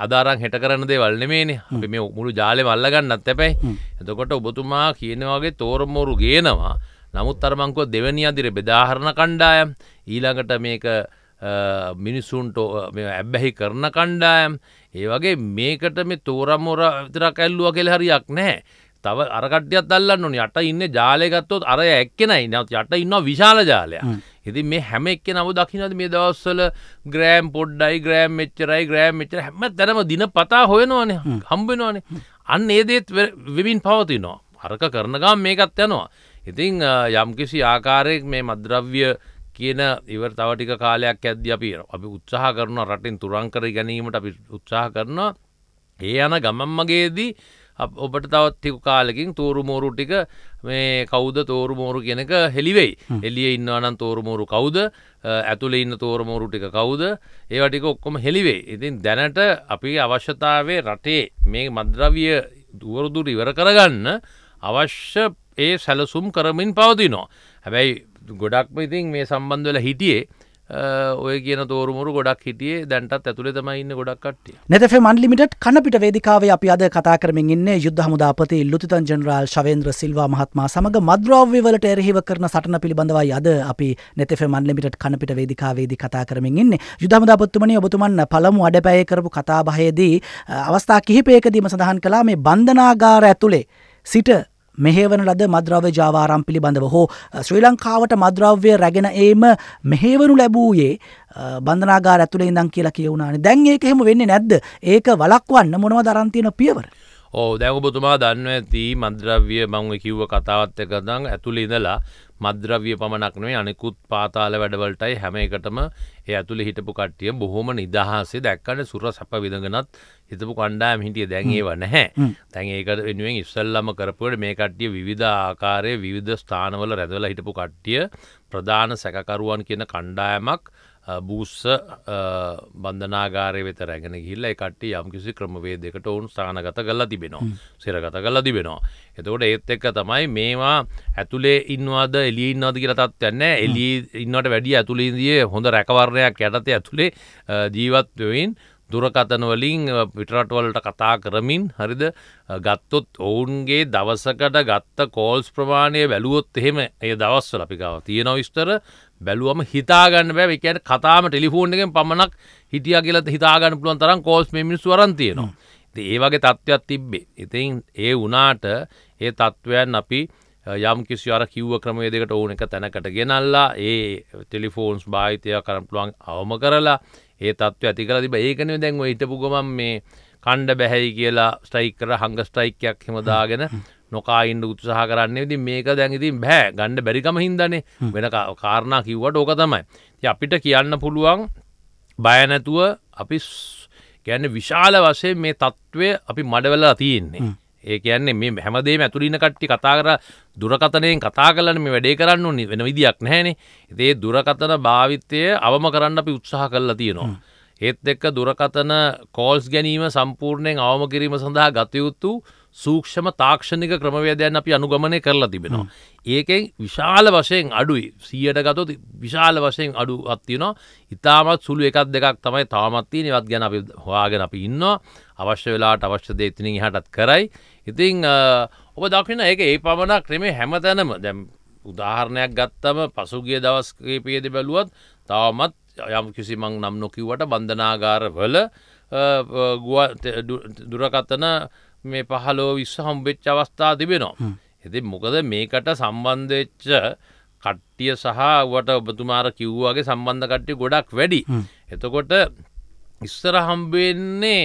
අදාරක් හෙට කරන දේවල් නෙමේනේ අපි මේ මුළු ජාලෙ වල්ලගන්නත් ඇැයි එතකොට ඔබතුමා කියනවාගේ තෝරමෝරු ගේනවා නමුත් අරමංකව දෙවැනි අදිර බෙදාහරණ කණ්ඩායම් ඊළඟට මේක මිනිස්සුන්ට ඇබ්බැහි කරන කණ්ඩායම් ඒ වගේ මේකට මේ තෝරමෝර විතරක් ඇල්ලුව කෙල් හරියක් නෑ තව අරකට්ටියත් දල්ලන්න ඕනි යට ඉන්න ජාලයගත්තොත් අර එක්කෙනයි නත් යට ඉන්නවා විශාල ජාලයක් ඉති මේ හැම එක්ක නව දකිනද මේ දවස්සල ග්‍රෑම් පොඩ්ඩයි ග්‍රෑම් මෙච්චරයි ග්‍රෑම් මෙච්චර හැම තැනම දින පතා හොයනවානේ හම්බෙනවානේ අන්න ඒදේත් වෙමින් පවතිනවා හරක කරනගම් මේකත් යනවා ඉතිං යම්කිසි ආකාරයෙක් මේ මද්‍රව්‍ය කියන ඉවර තවටික කාලයක් ඇද්‍ය අපි අපි උත්සාහ කරනවා රටින් තුරංකර ගැනීමට අපි උත්සාහ කරනවා ඒ යන ගමම්මගේදී ඔබට තවත් තිකු කාලකින් තෝරු මෝරු ටික මේ කෞද තෝරු මෝරු කෙනක හෙළිවෙයි එලිය ඉන්නවනම් තෝරු මෝරු කවුද ඇතුළ ඉන්න තෝරු මෝරු ටික කවුද ඒවටික ඔක්කොම හෙළිවෙයි ඉතින් දැනට අපි අවශ්‍යතාවේ රටේ මේ මද්‍රවිය දුවරදුර ඉවර කරගන්න අවශ්‍ය ඒ සැලසුම් කරමින් පවතිනවා හැබැයි ගොඩක්ම ඉතින් මේ සම්බන්ධවල හිටියේ ඔය කියන තෝරමුරු ගොඩක් හිටියේ දැන්ටත් ඇතුළේ තමයින්න ගොඩක් කට්ටිය නැතැ මන්ලිමිට කනපිට වේදිකාවේ අපි අද කතා කරමින් ඉන්න යුද්ධ හමුදාපති ලුතිතන් ජනරාල් ශවේන්ද්‍ර සිල්වා මහත්මා සමඟ මද්‍රව්‍ය වලට එරහිව කරන සටන පිළිබඳවයි අද අපි නැතෙ මන්ලිමිට කනපිට වේදිකාවේදි කතා කරමින් ඉන්න යුදහමුදාපත්තුමන ඔබතුමන් පළමු අඩපැය කරපු කතාබහයේදී අවස්ථා කිහිපයකදීම සඳහන් කලා මේ බන්ධනාගාර ඇතුළේ සිට මෙහෙවන ලද මද්‍රව්‍ය ජාවාරම් පිළිබඳව හෝ ශ්‍රී ලංකාවට මද්‍රව්‍ය රැගෙන ඒම මෙහෙවනු ලැබූයේ බන්ධනාගා ඇතුළේ ඉඳන් කියලා කියවුණනේ දැන් ඒක හෙම වෙන්නේ නැද්ද ඒක වලක්වන්න මොනව දරන්තියන පියවර. ඕ දැව ඔබතුමා දන්න ඇති මද්‍රව්‍ය මංව කිව්ව කතාවත් එකදං ඇතුළ ඉඳලා මද්‍රව්‍ය පමණක්නේ අනෙකුත් පාතාල වැඩවලටයි හැම එකටම ඒ ඇතුළ හිටපු කට්ටිය බොහොම නිදහසේ දැක්කන සුර සැප විඳගෙනත් හිතපු කණ්ඩායම් හිටිය දැන්ඒව නැහැ තැන් ඒකට වෙනුවෙන් ඉස්සල්ලම කරපුවට මේ කට්ටිය විධ ආකාරය විධ ස්ථානවල රැදවල හිටපු කට්ටිය ප්‍රධාන සැකකරුවන් කියන කණ්ඩායමක් බූස්ස බන්ධනාගාරය වෙත රැගෙන ගිල්ල එකට යම්කිසි ක්‍රමවේ දෙකට ඔවුන් ස්ථානගත කල්ලා තිබෙනවා සිරගත කල්ලා තිබෙනවා. එතකොට ඒත් එක්ක තමයි මේවා ඇතුලේ ඉන්නවාද එලි ඉන්නවාද කියලතත් යන්න එලි ඉන්නට වැඩිය ඇතුළින්දිය හොඳ රැකවරණයක් යටතේ ඇතුළේ ජීවත්වයින් දුරකතනවලින් පිටරටවලට කතා කරමින් හරිද ගත්තොත් ඔවුන්ගේ දවසකට ගත්ත කෝල්ස් ප්‍රමාණය වැලුවොත් එහෙම ඒ දවස්වල අපිකාව තියෙනව විස්තර බැලුවම හිතාගන්න බෑ එකන කතාම ටෙලිෆෝන් එකෙන් පමණක් හිටිය කියලත් හිතාගන්න පුළුවන් තරම් කෝස් මේ මිනිස් වරන් තියෙනවා ඒ වගේ තත්ත්වයක් තිබ්බේ ඉතින් ඒ වනාට ඒ තත්ත්වයන් අපි යම් කිසි අර කිව්ව ක්‍රමයේදකට ඕන එක තැනකට ගෙනල්ලා ඒ ටෙලිෆෝන්ස් භාවිතය කරන පුළුවන් අවම කරලා ඒ තත්ත්ව ඇති කර තිබ ඒකනය දැන්ව හිටපුගමන් මේ කණ්ඩ බැහැයි කියලා ස්ටයිකර හංග ස්ටයිකයක් හෙමදාගෙන නොකායින්ඩ උත්සාහ කරන්න ඉති මේක දැන්ඉතින් බෑ ගණ්ඩ බැරිකම හින්දනේ වෙන කාරණා කිව්වට ඕක තමයි ති අපිට කියන්න පුළුවන් බයනැතුව අපි ගැන විශාල වසේ මේ තත්ත්වය අපි මඩවෙලා තියෙන්නේ ඒ කියන්නේ මේ හැමදේම ඇතුළින කට්ටි කතා කර දුරකතනයෙන් කතා කලන මේ වැඩේ කරන්න ඕනි වෙන විදික් නැහැනේ ඒේ දුරකතන භාවිතය අවම කරන්න අපි උත්සාහ කරලා තියෙනවා. ඒත් එක්ක දුරකතන කෝල්ස් ගැනීම සම්පූර්ණයෙන් අවම කිරීම සඳහා ගතයුතු සූක්ෂම තාක්ෂණික ක්‍රමවේදයන් අපි අනුගමනය කරලා තිබෙනවා. ඒකෙන් විශාල වශයෙන් අඩුයි සියයට ගතොත් විශාල වශයෙන් අඩු අත්තියනවා ඉතාමත් සුළු එකක් දෙකක් තමයි තාමත්තිය නිවත් ගැන අපි හොයාගෙන අපි ඉන්නවා අවශ්‍ය වෙලාට අවශ්‍ය දේතිනින් හටත් කරයි. ඉතිං ඔබ දක්ෂින ඒක ඒ පමණක් ක්‍රමේ හැමතැනම දැම් උදාහරණයක් ගත්තම පසුගිය දවස්කේපයේද බැලුවත් තවමත් යම් කිසිමං නම් නොකිවට බන්ධනාගාර වල දුරකතන මේ පහලෝ විශ්ව හම්බෙච්ච අවස්ථා තිබෙනවා. එති මොකද මේකට සම්බන්ධච්ච කට්ටිය සහ වට ඔබතුමාර කිව්වාගේ සම්බන්ධ කට්ටිය ගොඩක් වැඩි. එතකොට ඉස්සර හම්බවෙන්නේ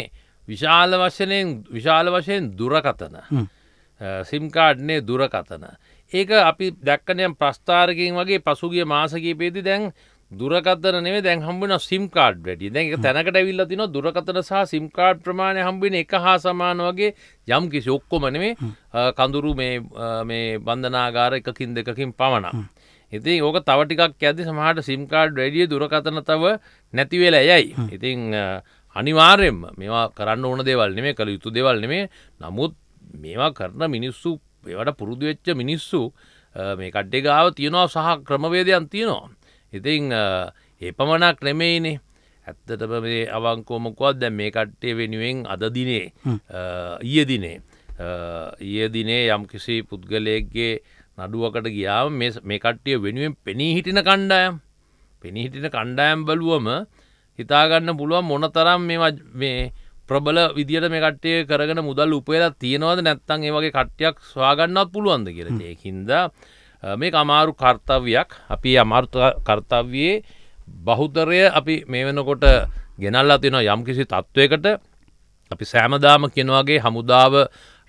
විශාල වශනයෙන් විශාල වශයෙන් දුරකතන සිම්කාඩ්නේ දුරකතන. ඒක අපි දැක්කනයම් ප්‍රස්ථාරකින් වගේ පසුගිය මාසකීපේති දැන් දුරකතර නෙව දැන් හම්බන සිම්කාඩ් වැඩි දැ එක තැනකට ඇවිල්ල තින දුරකතර සහ සිම්කාඩ් ප්‍රමාණය හම්බින එක හා සමාන වගේ යම් කිසි ඔක්කොමනවේ කඳුරු මේ බන්ධනාගාර එකකින් දෙකකින් පමණ. ඉතින් ඕක තවටිකක් ඇති සමහට සිම්කාඩ් වැඩිය දුරකතන තව නැතිවෙල යයි. ඉතිං අනිවාර්යෙන්ම මේවා කරන්න ඕන දෙවල් නෙමේ කළ යුතු දෙවල් නෙමේ නමුත් මේවා කරන මිනිස්සු ඒවට පුරුදුවෙච්ච මිනිස්සු මේ කඩ්ඩෙගාව තියෙනවා සහ ක්‍රමවේදයන් තියෙනවා. ඉතිං එපමණක් නෙමෙයිනේ ඇත්තටම මේ අවංකෝමකුවත් දැ මේ කට්ටේ වෙනුවෙන් අදදිනේ ඊයදිනේ ඊයදිනේ යම් කිසි පුද්ගලයක්ගේ නඩුවකට ගියාව මේ කට්ටිය වෙනුවෙන් පෙනී හිටින කණ්ඩායම් පෙනී හිටින කණ්ඩායම් බලුවම හිතාගන්න පුළුවන් මොනතරම් මේ ප්‍රබල විදිට මේ කට්ටය කරගෙන මුදල් උපේලා තියෙනවද නැත්තන් ඒ වගේ කට්ටයක් ස්වාගන්නත් පුළුවන්ද කියරදයකින්ද මේ අමාරු කර්තව්‍යයක් අපි අමාර්ථ කර්තව්‍යයේ බහුතරය අපි මේ වෙනකොට ගෙනල්ලා තින යම් කිසි තත්ත්වයකට අපි සෑමදාම කෙනවාගේ හමුදාව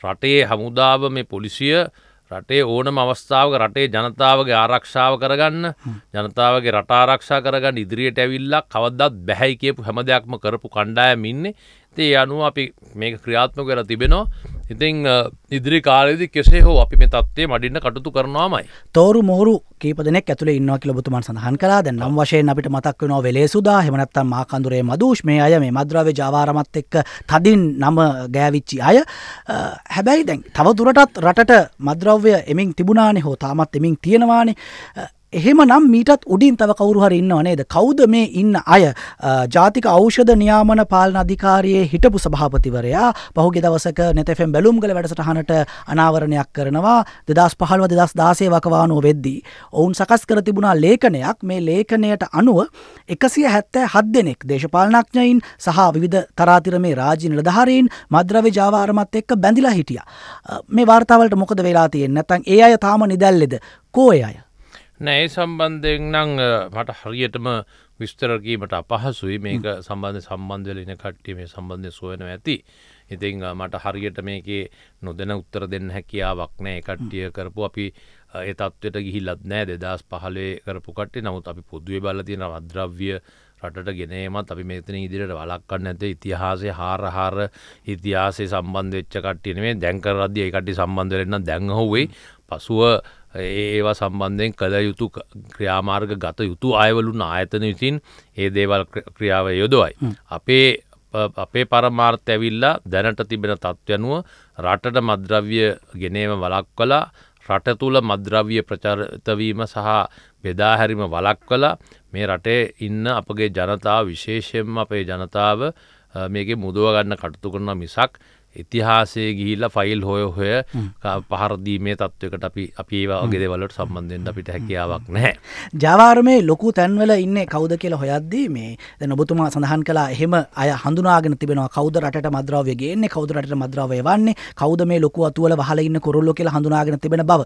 රටේ හමුදාව මේ පොලිසිය රටේ ඕනම අවස්ථාවක රටේ ජනතාවගේ ආරක්ෂාව කරගන්න ජනතාවගේ රටාරක්ෂා කරගන්න ඉදිරියට ඇවිල්ලා කවදත් බැහැයි කියපු හැම දෙයක්ම කරපු කණ්ඩායමින්නේ තේ අනුව අපි මේක ක්‍රියාත්ම කර තිබෙනවා ඉතිං ඉදිරි කාලෙදි කෙසේ හෝ අපි මේ තත්වේ මඩින්න කටුතු කරනවාමයි තෝරු මෝරු කීප දෙනෙක් ඇතුළ ඉන්නවා කියල බුතුමන් සඳහන් කලා ද නම් වශයෙන් අපිට මතක් වෙනවා වෙලේ සුදා හෙමනත්තන් මාකන්දුරේ මදූෂ් මේ අය මේ මද්‍රව ජාවාරමත් එක්ක තදින් නම ගෑවිච්චි අය හැබැයි දැන් තව දුරටත් රටට මද්‍රව්‍ය එමින් තිබුණානෙ හෝ තාමත් එමින් තියෙනවානේ එහෙමනම් මීටත් උඩින් තව කවුරු හරි ඉන්නව නේද? කවුද මේ ඉන්න අය? ජාතික ඖෂධ නියාමන පාලන අධිකාරියේ හිටපු සභාපතිවරයා පහුගිය දවසක නෙතෙෆෙම් බැලුම්ගල වැඩසටහනට අනාවරණයක් කරනවා 2015 2016 වකවානුව වෙද්දී. ඔවුන් සකස් කර තිබුණා ලේඛනයක් මේ ලේඛනයට අනුව 177 දෙනෙක් දේශපාලනඥයින් සහ විවිධ තරාතිරමේ රාජ්‍ය නිලධාරීන් මද්‍රව්‍ය ජාවාරමත් එක්ක බැඳිලා හිටියා. මේ වාර්තාවලට මොකද වෙලා තියෙන්නේ නැත්නම් ඒ අය තාම නිදැල්ලේද? කෝ ඒ අය? නෑ ඒ සම්බන්ධයෙන් නං මට හරියටම විස්තරකීමට අපහසුයි මේක සම්බන්ධ සම්බන්ධවලන කට්ටිය මේ සම්බන්ධය සොයන ඇති. ඉතිං මට හරියට මේකේ නොදෙන උත්තර දෙන්න හැකියාවක් නෑ කට්ටිය කරපු අපි ඒ තත්වයට ගිහිල්ලත් නෑ දෙදස් පහලේ කරපු කට්ටේ නමුත් අපි පුද්ුවේ බලතින අද්‍රව්‍ය රටට ගෙනේමත් අපි මෙතන ඉදිරියට වලක්කන්න ඇත ඉතිහාසය හාරහාර ඉතිහාසේ සම්බන්ධ වෙච්ච කට්ටියනේ දැන්කරදදි ඒකට සම්බන්ධවෙන්න දැන්හෝවේ පසුව ඒවා සම්බන්ධයෙන් කළ යුතු ක්‍රියාමාර්ග ගත යුතු අයවලුන් ආයතන විසින් ඒ දේවල් ක්‍රියාව යොදවයි. අපේ අපේ පරමාර්ථ ඇවිල්ලා දැනට තිබෙන තත්ත්වයනුව රටට මද්‍රව්‍ය ගෙනේම වලක් කලා රට තුළ මද්‍රව්‍ය ප්‍රචරිතවීම සහ බෙදාහැරිම වලක් කලා මේ රටේ ඉන්න අපගේ ජනතාව විශේෂයෙන්ම අපේ ජනතාව මේක මුදුව ගන්න කටතු කරන මිසක් ඉතිහාසේ ගිහිල්ල ෆයිල් හොය හොය පහරදීමේ තත්ත්වකට අපි අපි ඒවාගේ දෙවලට සම්බන්ධෙන් අපිට හැකියාවක් නැහැ. ජාවාර්මය ලොකු තැන්වල ඉන්න කවද කියලා හොයද්දී මේ නොබතුමා සඳහන් කලා එහෙම අය හඳුනාගෙන තිබෙනවා කවද රට මද්‍රවයගේන්නේ කවදරට මද්‍රවය වන්නේ කවද මේ ලොකු අතුවල හලඉන්න කොරල්ලො කියලා හඳුනාගෙන තිබෙන බව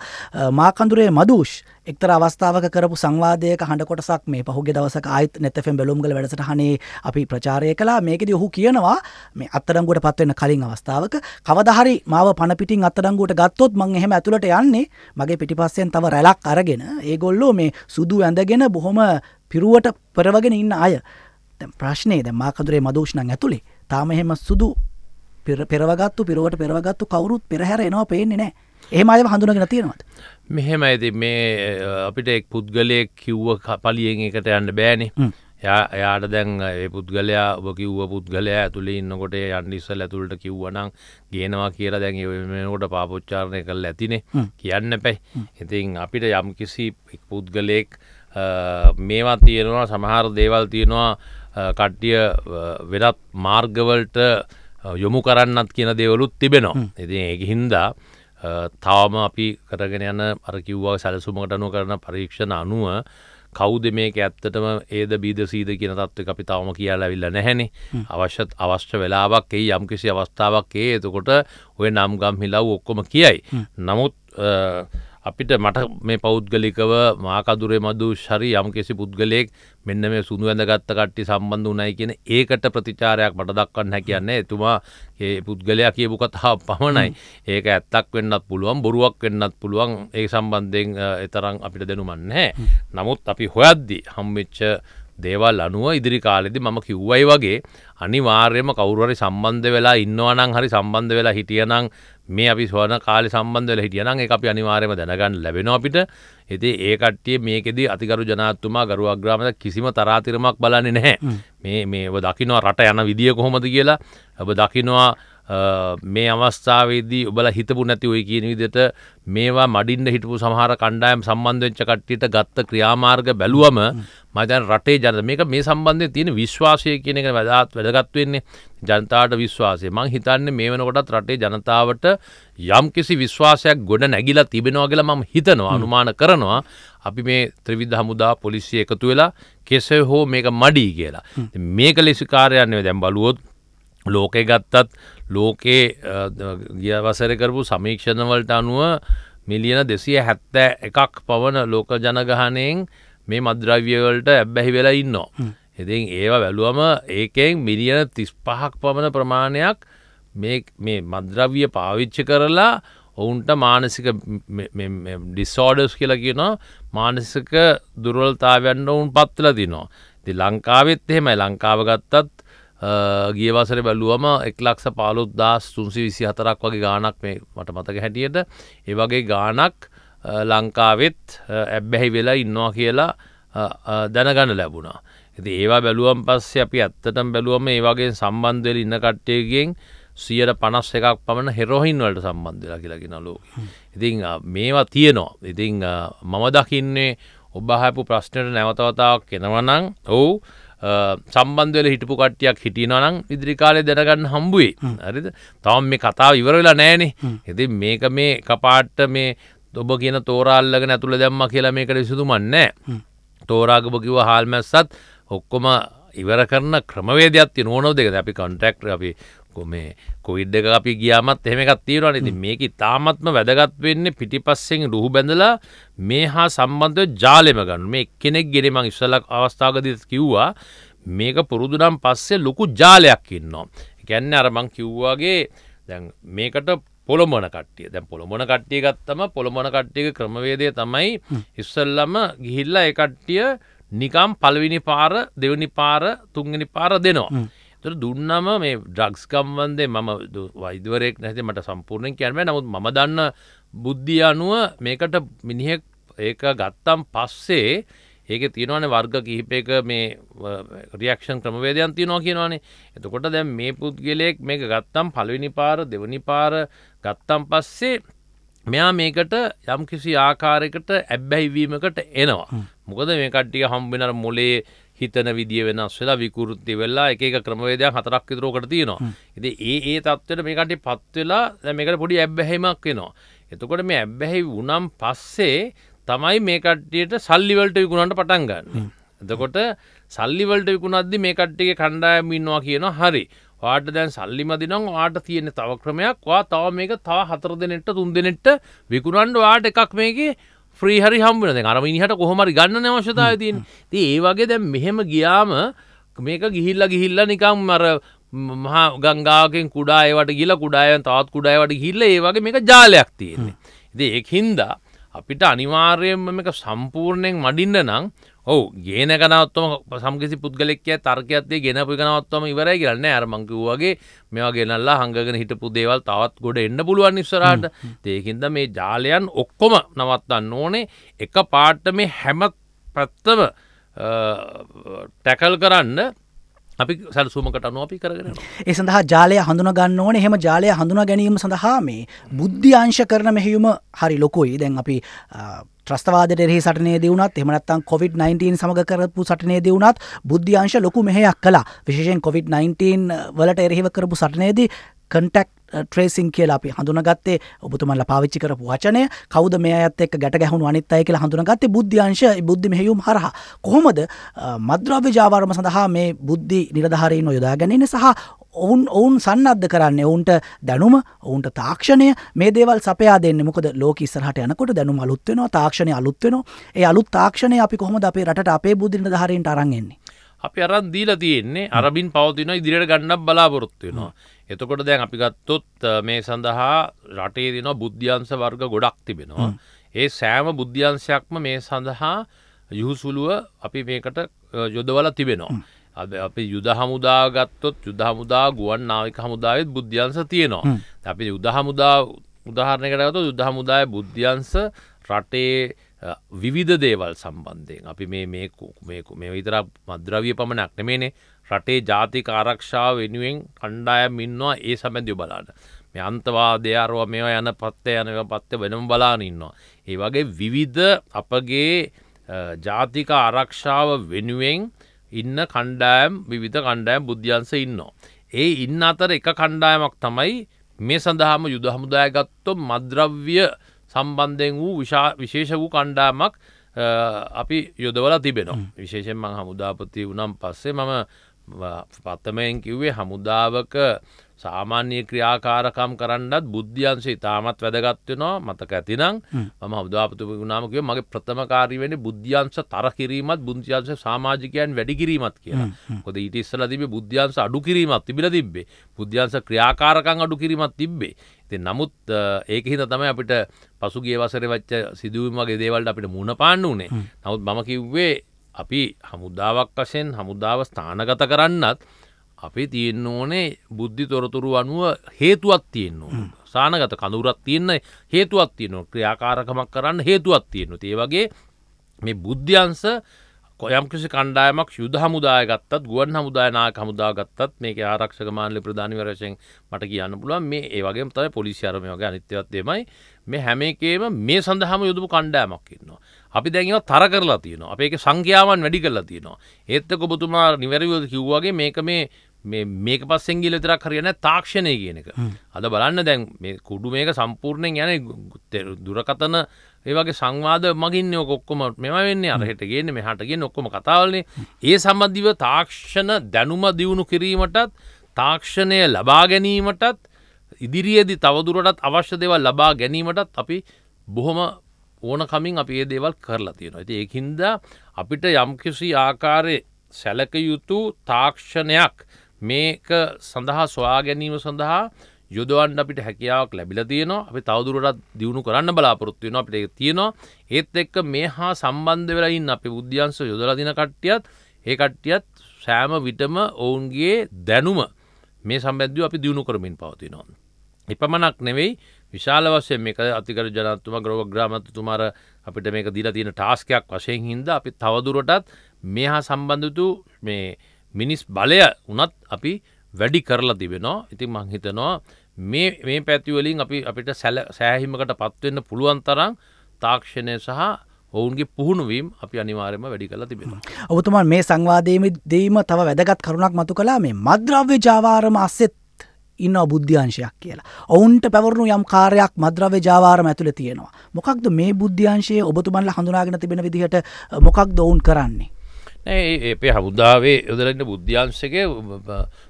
මාකන්දුරේ මදෂ එක්තර අවස්ථාවක කරපු සංවාදයක හඬ කොටසක් මේ පහුගේ දවසක ආයත් නැතැම් බැලුම්ගල වැඩසටහනේ අපි ප්‍රචාරය කලා මේකෙද ඔහු කියනවා මේ අත්තරංගුවට පත්වෙන කලින් අවස්ථාවක කවදහරි මාව පණපිටින් අත්තරංගුවට ගත්තොත් මං එහෙම ඇතුළට යන්නේ මගේ පිටිපස්සයෙන් තව රැලක් අරගෙන ඒගොල්ලෝ මේ සුදු ඇඳගෙන බොහොම පිරුවට පෙරවගෙන ඉන්න අය ප්‍රශ්නය ද මාකදුරේ මදෝෂ්ණන් ඇතුළේ තාම එහෙම සුදු පෙරවගත්තු පිරුවට පෙරවගත්තු කවුරුත් පෙරහැර එනවා පේන්නේ නෑ ඒම අය හඳුනගෙන තියෙනවට මෙහෙම ඇති මේ අපිට එක් පුද්ගලයෙක් කිව්ව පලියෙන් එකට යන්න බෑනි යාට දැන් ඒ පුද්ගලයා ඔබ කිව්ව පුද්ගලයා ඇතුළේ ඉන්නකොට යන්ඩිස්සල් ඇතුළට කිව්වනම් ගේනවා කියලා දැන් මෙනකොට පාපොච්චාරණය කළ ඇතිනේ කියන්න පැයි ඉතින් අපිට යම් කිසි පුද්ගලයෙක් මේවා තියෙනවා සමහර දේවල් තියෙනවා කට්ටිය වෙනත් මාර්ගවලට යොමු කරන්නත් කියන දේවලුත් තිබෙනවා ඉතින් ඒ හින්දා තවම අපි කරගෙන යන අර කිව්වා සැලසුමකට අනුව කරන පරීක්ෂණ අනුව කෞද මේක ඇත්තටම ඒද බීද සීද කියන තත්ත්ව අපි තවම කියලා ඇවිල්ල නැහැනි අවශ්‍යත් අවශ්‍ය වෙලාවක් ඒ යම්කිසි අවස්ථාවක් ඒ එතකොට ඔය නම් ගම් හිලව් ඔක්කොම කියයි. නමුත් අපිට මට මේ පෞද්ගලිකව මාකදුරේ මදු ශරි යම් කෙසි පුද්ගලයෙක් මෙන්න මේ සුදු ඇඳගත්ත කට්ටි සම්බන්ධ වනයි කියන ඒකට ප්‍රතිචාරයක් මට දක්වන්න හැකියන්නේ එතුමා ඒ පුද්ගලයා කියපු කතා පමණයි ඒක ඇත්තක් වෙන්නත් පුළුවන් බොරුවක් වෙන්නත් පුළුවන් ඒ සම්බන්ධයෙන් එතරම් අපිට දෙනුමන් නැහැ නමුත් අපි හොයද්දි හම්වෙච්ච දේවල් අනුව ඉදිරි කාලෙදි මම කිව්වයි වගේ අනිවාර්යම කවුරුහරි සම්බන්ධ වෙලා ඉන්නවනම් හරි සම්බන්ධ වෙලා හිටියනම් මේ අපි සොන කාලේ සම්බන්ධ වෙලා හිටියනම් ඒක අපි අනිවාර්යයෙන්ම දැනගන්න ලැබෙනවා අපිට. ඉතින් ඒ කට්ටිය මේකෙදි අතිගරු ජනාධිපතිතුමා ගරු අග්‍රාමද කිසිම තරාතිරමක් බලන්නේ නැහැ. මේ මේව දකින්න රට යන විදිය කොහොමද කියලා ඔබ දකින්නවා මේ අවස්ථාවේදී ඔබලා හිතපු නැති ඔය කියන විදිහට මේවා මඩින්න හිටපු සමහර කණ්ඩායම් සම්බන්ධ වෙච්ච කට්ටියට ගත්ත ක්‍රියාමාර්ග බැලුවම මම දැන් රටේ ජනත මේක මේ සම්බන්ධයෙන් තියෙන විශ්වාසය කියන එක වැදගත් වැදගත් වෙන්නේ ජනතාවට විශ්වාසය මං හිතන්නේ මේ වෙනකොටත් රටේ ජනතාවට යම්කිසි විශ්වාසයක් ගොඩ නැගිලා තිබෙනවා කියලා මම හිතනවා අනුමාන කරනවා අපි මේ ත්‍රවිධ හමුදා පොලිසිය එකතු වෙලා කෙසේ හෝ මේක මඩී කියලා මේක ලෙසිකාරයන්නේ දැන් බලුවොත් ලෝකෙ ගත්තත් ලෝකේ ගියවසර කරපු සමීක්ෂණවලට අනුව මිලියන දෙසිය හැත්තෑ එකක් පවන ලෝක ජනගහනයෙන් මේ මද්‍රව්‍යවලට ඇබ්බැහි වෙලා ඉන්නවා. ඉතින් ඒවා වැලුවම ඒකෙන් මිලියන තිස් පහක් පමණ ප්‍රමාණයක් මේ මද්‍රව්‍ය පාවිච්චි කරලා ඔවුන්ට මානසික ඩිස්සෝඩස් කියලා කියන මානසික දුරල්තාවන්න ඔවුන් පත්වල දිනවා. ති ලංකාවෙත් එහෙමයි ලංකාව ගත්තත් ගිය වසර බැලුවම එක්ලක්ස පාලුත් දස් තුන්සි විසි හතරක් වගේ ගානක් මේ මට මතක හැටියට ඒවගේ ගානක් ලංකාවෙත් ඇබ්බැහි වෙලා ඉන්නවා කියලා දැනගන්න ලැබුණා. ඇති ඒවා බැලුවම් පස්සේ අපි ඇත්තටම් බැලුවම ඒවාගේ සම්බන්ධවෙල ඉන්න කට්ටයගෙන් සියයට පනස් එකක් පමණ හෙරොහින් වලට සම්බන්ධලා කියලකි නලෝ. ඉතිං මේවා තියනවා. ඉතිං මම දකින්නේ ඔබ හපු ප්‍රශ්නයට නැවතවතාවක් කෙනවනං ඔවු සම්බන්ධවල හිටපු කට්ටියක් හිටියනනම් ඉදිරිකාලය දැනගන්න හම්බුවේ හරිද තවම් මේ කතාව ඉවරවෙලා නෑනේ ඇති මේක මේ කපාට්ට මේ ඔබ කියන තෝරල්ලග නැතුළ දැම්ම කියලා මේකට විසුතුමන්නෑ තෝරාගපකිව හාල්මැස්සත් ඔක්කොම ඉවර කරන ක්‍රමවේදයක් නෝනෝ දෙක අපි කන්ටෙක්ට අපි මේ කොවිඩ් එක අපි ගියාමත් එහෙම එකක් තියෙනවා නේද මේක ඉතාමත්ම වැදගත් වෙන්නේ පිටිපස්සෙන් රුහු බැඳලා මේ හා සම්බන්ධව ජාලෙම ගන්න මේ කෙනෙක් ගෙනේ මං ඉස්සලා අවස්ථාවකදී කිව්වා මේක පුරුදු නම් පස්සේ ලොකු ජාලයක් ඉන්නවා කියන්නේ අර මං කිව්වාගේ දැන් මේකට පොළොමොන කට්ටිය දැන් පොළොමොන කට්ටිය ගත්තම පොළොමොන කට්ටියක ක්‍රමවේදය තමයි ඉස්සල්ලම ගිහිල්ලා ඒ කට්ටිය නිකම් පළවෙනි පාර දෙවනි පාර තුන්වෙනි පාර දෙනවා තුර දුන්නම මේ ඩ්‍රක්ස්කම්වන්දේ මම වෛදවරෙක් නැති මට සම්පූර්ණයෙන් කැරම නමුත් ම දන්න බුද්ධිය අනුව මේකට මිනිහෙක් ඒක ගත්තම් පස්සේ ඒක තියෙනවන වර්ග කිහිපයක මේ රියක්ෂන් ක්‍රමවේදයන් තියෙනවා කියනවානේ එතකොට දැන් මේ පුද්ගලයෙක් මේක ගත්තම් පලවිනි පාර දෙවනි පාර ගත්තම් පස්සේ මෙයා මේකට යම් කිසි ආකාරයකට ඇබ්බැහිවීමකට එනවා මොකද මේ කට්ටිය හම්බෙනර මොලේ හිතන විදිිය වෙනස් වෙලා විකෘති වෙල්ලා එක ක්‍රමවේදයක් හතරක් විතරෝකට තියෙනවා ඉති ඒ ඒ තත්වට මේකට පත්වෙලා මේකට පොඩි ඇබ්බැහෙමක් වෙනවා එතකොට මේ ඇබ්බැහි වනම් පස්සේ තමයි මේකට්ටියට සල්ලිවලට විකුණට පටන්ගන්න එතකොට සල්ලිවලට විකුණද්දි මේ කට්ටිගේ කණ්ඩායම ඉන්නවා කියනවා හරි වාට දැන් සල්ලි මදිනම් වාට තියෙන තව ක්‍රමයක් වා තව මේක තව හතර දෙනෙට තුන් දෙනෙට විකුණන්ඩ වාට එකක් මේගේ ්‍රී හරි හම්බන අර මිනිහට කොහොමරි ගන්න අවශ්‍යතාව තින් ති ඒ වගේ දැ මෙහෙම ගියාම මේක ගිහිල්ල ගිහිල්ල නිකම් මර මහා ගංගාකෙන් කුඩා ඒවට ගිල කුඩායන් තවත් කුඩායවට හිල්ල ඒ වගේ මේක ජාලයක් තියෙන්නේ. ඉති එක් හින්දා අපිට අනිවාර්යයෙන්ම මේක සම්පූර්ණයෙන් මඩින්න නම් ඔහු ගේන කනවත්වම සම්කිසි පුද්ගලෙක්කය තර්කයත්තේ ගෙනපු කනවත්වම ඉවරයි කියන්න අරමංකිවූගේ මෙවා ගෙනල්ලා හංගගෙන හිටපු දේවල් තවත් ගොඩ එන්න පුළුවන් නිස්සරට ඒකින්ද මේ ජාලයන් ඔක්කොම නවත්තන්න ඕනේ එක පාට්ට මේ හැම පැත්තම ටැකල් කරන්න අපි සැල්සුමකට අනුව අපි කරගෙන ඒ සඳහා ජාලය හඳුන ගන්න ඕන එහෙම ජාලය හඳුනා ගැනීම සඳහා මේ බුද්ධ්‍යංශ කරන මෙහෙයුම හරි ලොකුයි දැන් අපි ත්‍රස්තවාදයට එරෙහි සටනේදී වුණත් එහෙම නැත්නම් COVID-19 සමග කරපු සටනේදී වුණත් බුද්ධ්‍යංශ ලොකු මෙහෙයක් කළා. විශේෂයෙන් COVID-19 වලට එරෙහිව කරපු සටනේදී කටක් ට්‍රේසින් කියලා අපි හඳුනගත්තේ ඔබතුමන්ල පාවිච්චි කරපු වචනය කවද මේ ඇත් එක් ගැට ගැහුණු අනිත් අය කියලා හඳුනගත්තේ බුද්ධ්‍යංශ බුද්ධි මෙහෙයුම් හරහ කොහොමද මද්‍රව්‍ය ජාවාරම සඳහා මේ බුද්ධි නිලධාරීන් යොදා ගැනීම සහ ඔවුන් ඔවුන් සන්නද්ධ කරන්න ඔවුන්ට දැනුම ඔවුන්ට තාක්ෂණය මේ දේවල් සපයා දෙන්න මොකද ලෝක ඉස්සරහට යනකොට දැනුම අලුත් වෙනවා තාක්ෂණය අලුත් වෙනවා ඒ අලුත් තාක්ෂණය අපි කොහොමද අපේ රටට අපේ බුද්ධින ධාරයෙන් අරන් එන්නේ අපි අරන් දීලා තියෙන්නේ අරබින් පවතින ඉදිරියට ගන්නක් බලාපොරොත්තු වෙනවා. එතකොට දැන් අපි ගත්තොත් මේ සඳහා රටේ දෙන බුද්ධ්‍යංශ වර්ග ගොඩක් තිබෙනවා. ඒ සෑම බුද්ධ්‍යංශයක්ම මේ සඳහා යහුසුලුව අපි මේකට යොදවලා තිබෙනවා. අද අපි යුද හමුදා ගත්තොත් යුද හමුදා ගුවන් නාවික හමුදාවත් බුද්ධියන්ස තියෙනවා අපි යුද හමුදා උදාහරණයකටගතු යුද හමුදාය බුද්ධියන්ස රටේ විවිධ දේවල් සම්බන්ධයෙන් අපි මේ මේ විතර මද්‍රවිය පමණක් නෙමේනේ රටේ ජාතික ආරක්ෂාව වෙනුවෙන් කණ්ඩායම් ඉන්නවා ඒ සමැදිව බලන්න මේ අන්තවාදය අරවා මේවා යන පත්තය යනව පත්ත වෙනම බලාන ඉන්නවා. ඒ වගේ විවිධ අපගේ ජාතික ආරක්ෂාව වෙනුවෙන් ඉන්න කණ්ඩායම් විවිධ කණ්ඩායම් බුද්ධියන්ස ඉන්නවා. ඒ ඉන්න අතර එක කණ්ඩායමක් තමයි මේ සඳහාම යුද හමුදායගත්තො මද්‍රව්‍ය සම්බන්ධයෙන් වූ විශේෂ වූ කණ්ඩාමක් අපි යොදවල තිබෙනවා. විශේෂෙන් මං හමුදාපති වනම් පස්සේ මම පත්තමයෙන් කිව්වේ හමුදාවක සාමාන්‍ය ක්‍රියාකාරකම් කරන්නත් බුද්ධියන්සේ ඉතාමත් වැදගත්වෙනවා මතක ඇතිනම් ම හදාපතු ගුණාමකව මගේ ප්‍රථමකාරීවෙන බුද්ධියන්ස තර කිරීමත් බුද්ධියන්ස සාමාජිකයන් වැඩිකිරීමත් කියන කොද ඉටිස්සල තිබ බුද්ධියන්ස අඩු කිරීමත් තිබිල තිබේ බුද්ධියන්ස ක්‍රියාකාරකං අඩු කිරීමත් තිබ්බේ ති නමුත් ඒක හිත තමයි අපිට පසුගේ වසර වච්ච සිදුවීමගේ දේවල්ට අපිට මුණ පාන්න වනේ නමුත් මම කිව්වේ අපි හමුදාවක් වශයෙන් හමුදාව ස්ථානගත කරන්නත් අපි තියෙන් ඕනේ බුද්ධි තොරතුරු අනුව හේතුවත් තියෙන්නවා. සානගත කඳුරත් තියෙන්න හේතුවත් තියනවා ක්‍රියාකාරකමක් කරන්න හේතුවත් තියෙනවා ඒේවගේ මේ බුද්ධ්‍යන්ස කොයම්කිසි කණ්ඩායමක් යුද හමුදායගත්තත් ගුවන් හමුදායනා හමුදාගත්තත් මේක ආරක්ෂක මාන්ලි ප්‍රධානිවරශයෙන් මට කියන්න පුළුවන් මේ ඒවගේ තයි පොලිසිරමයෝගේ අනිත්‍යවත්යමයි මේ හැමේකේම මේ සඳහම යුදපු කණ්ඩෑමක් ඉන්නවා. අපි දැන්ව තර කරලා තියනවා අපේ සංඛ්‍යාවන් වැඩි කරලා තියනවා. ඒත්තක ඔබතුමා නිවැරවිද කිව්වාගේ මේක මේ මේ මේක පස්සෙන් ගිල විතරක් හරියන තාක්ෂණය කියන එක. අද බලන්න දැන් මේ කුඩු මේක සම්පූර්ණයෙන් යන දුරකතන ඒ වගේ සංවාද මගින්න ඔක්කොම මෙම වෙන්නේ අරහෙට ගේන්නේ මෙහාට ගේන්න ඔක්කොම කතාවලනේ. ඒ සම්බන්ධව තාක්ෂණ දැනුම දියුණු කිරීමටත් තාක්ෂණය ලබා ගැනීමටත් ඉදිරියේදී තවදුරටත් අවශ්‍ය දේවල් ලබා ගැනීමටත් අපි බොහොම ඕන කමින් අපි ඒ දේවල් කරලා තියෙනවා. ඉතින් ඒකින්ද අපිට යම්කිසි ආකාරයේ සැලක යුතු තාක්ෂණයක් මේක සඳහා සොයා ගැනීම සඳහා යොදවන්න අපිට හැකියාවක් ලැබිල තියනවා අපි තවදුරටත් දියුණු කරන්න බලාපොරොත්තු වෙන අපිට තියෙනවා ඒත් එක්ක මේ හා සම්බන්ධ වෙලයින් අපි බුද්ධ්‍යන්ස යොදලදින කට්ටියත් ඒ කට්ටියත් සෑම විටම ඔවුන්ගේ දැනුම මේ සම්බැද්දිව අපි දියුණු කරමින් පවතිනවා. එපමණක් නෙවෙයි විශාල වශයෙන් මේක අතිකර ජනත්තුම ග්‍රව ග්‍රාමත්තුමාර අපිට මේක දීලා තියෙන ටාස්කයක් වශයෙන් හින්දා අපි තවදුරටත් මේ හා සම්බන්ධතු මේ මිනිස් බලය වනත් අපි වැඩි කරලා තිබෙනවා ඉතින් මංහිතනවා මේ මේ පැතිවලින් අපි අපිට සැල සෑහිමකට පත්වවෙන්න පුළුවන් තරම් තාක්ෂණය සහ ඔවුන්ගේ පුහුණුවීම් අපි අනිවාරම වැඩි කලා තිබෙන. ඔවතුමන් මේ සංවාදයම දීම තව වැදගත් කරුණක් මතු කලා මේ මද්‍රව්‍ය ජාවාරම අස්සෙත් ඉන්න බුද්ධ්‍යංශයක් කියලා. ඔවුන්ට පැවරුණු යම් කාරයක් මද්‍රව්‍ය ජාවාරම ඇතුළ තියෙනවා. මොකක්ද මේ බුද්ධ්‍යංශයේ ඔබතුමන්ල හඳුනාගෙන තිබෙන විදිහට මොකක් දොවුන් කරන්නේ. ඒ අපේ හමුදාවේ යොදලන්න බුද්ධ්‍යංශකය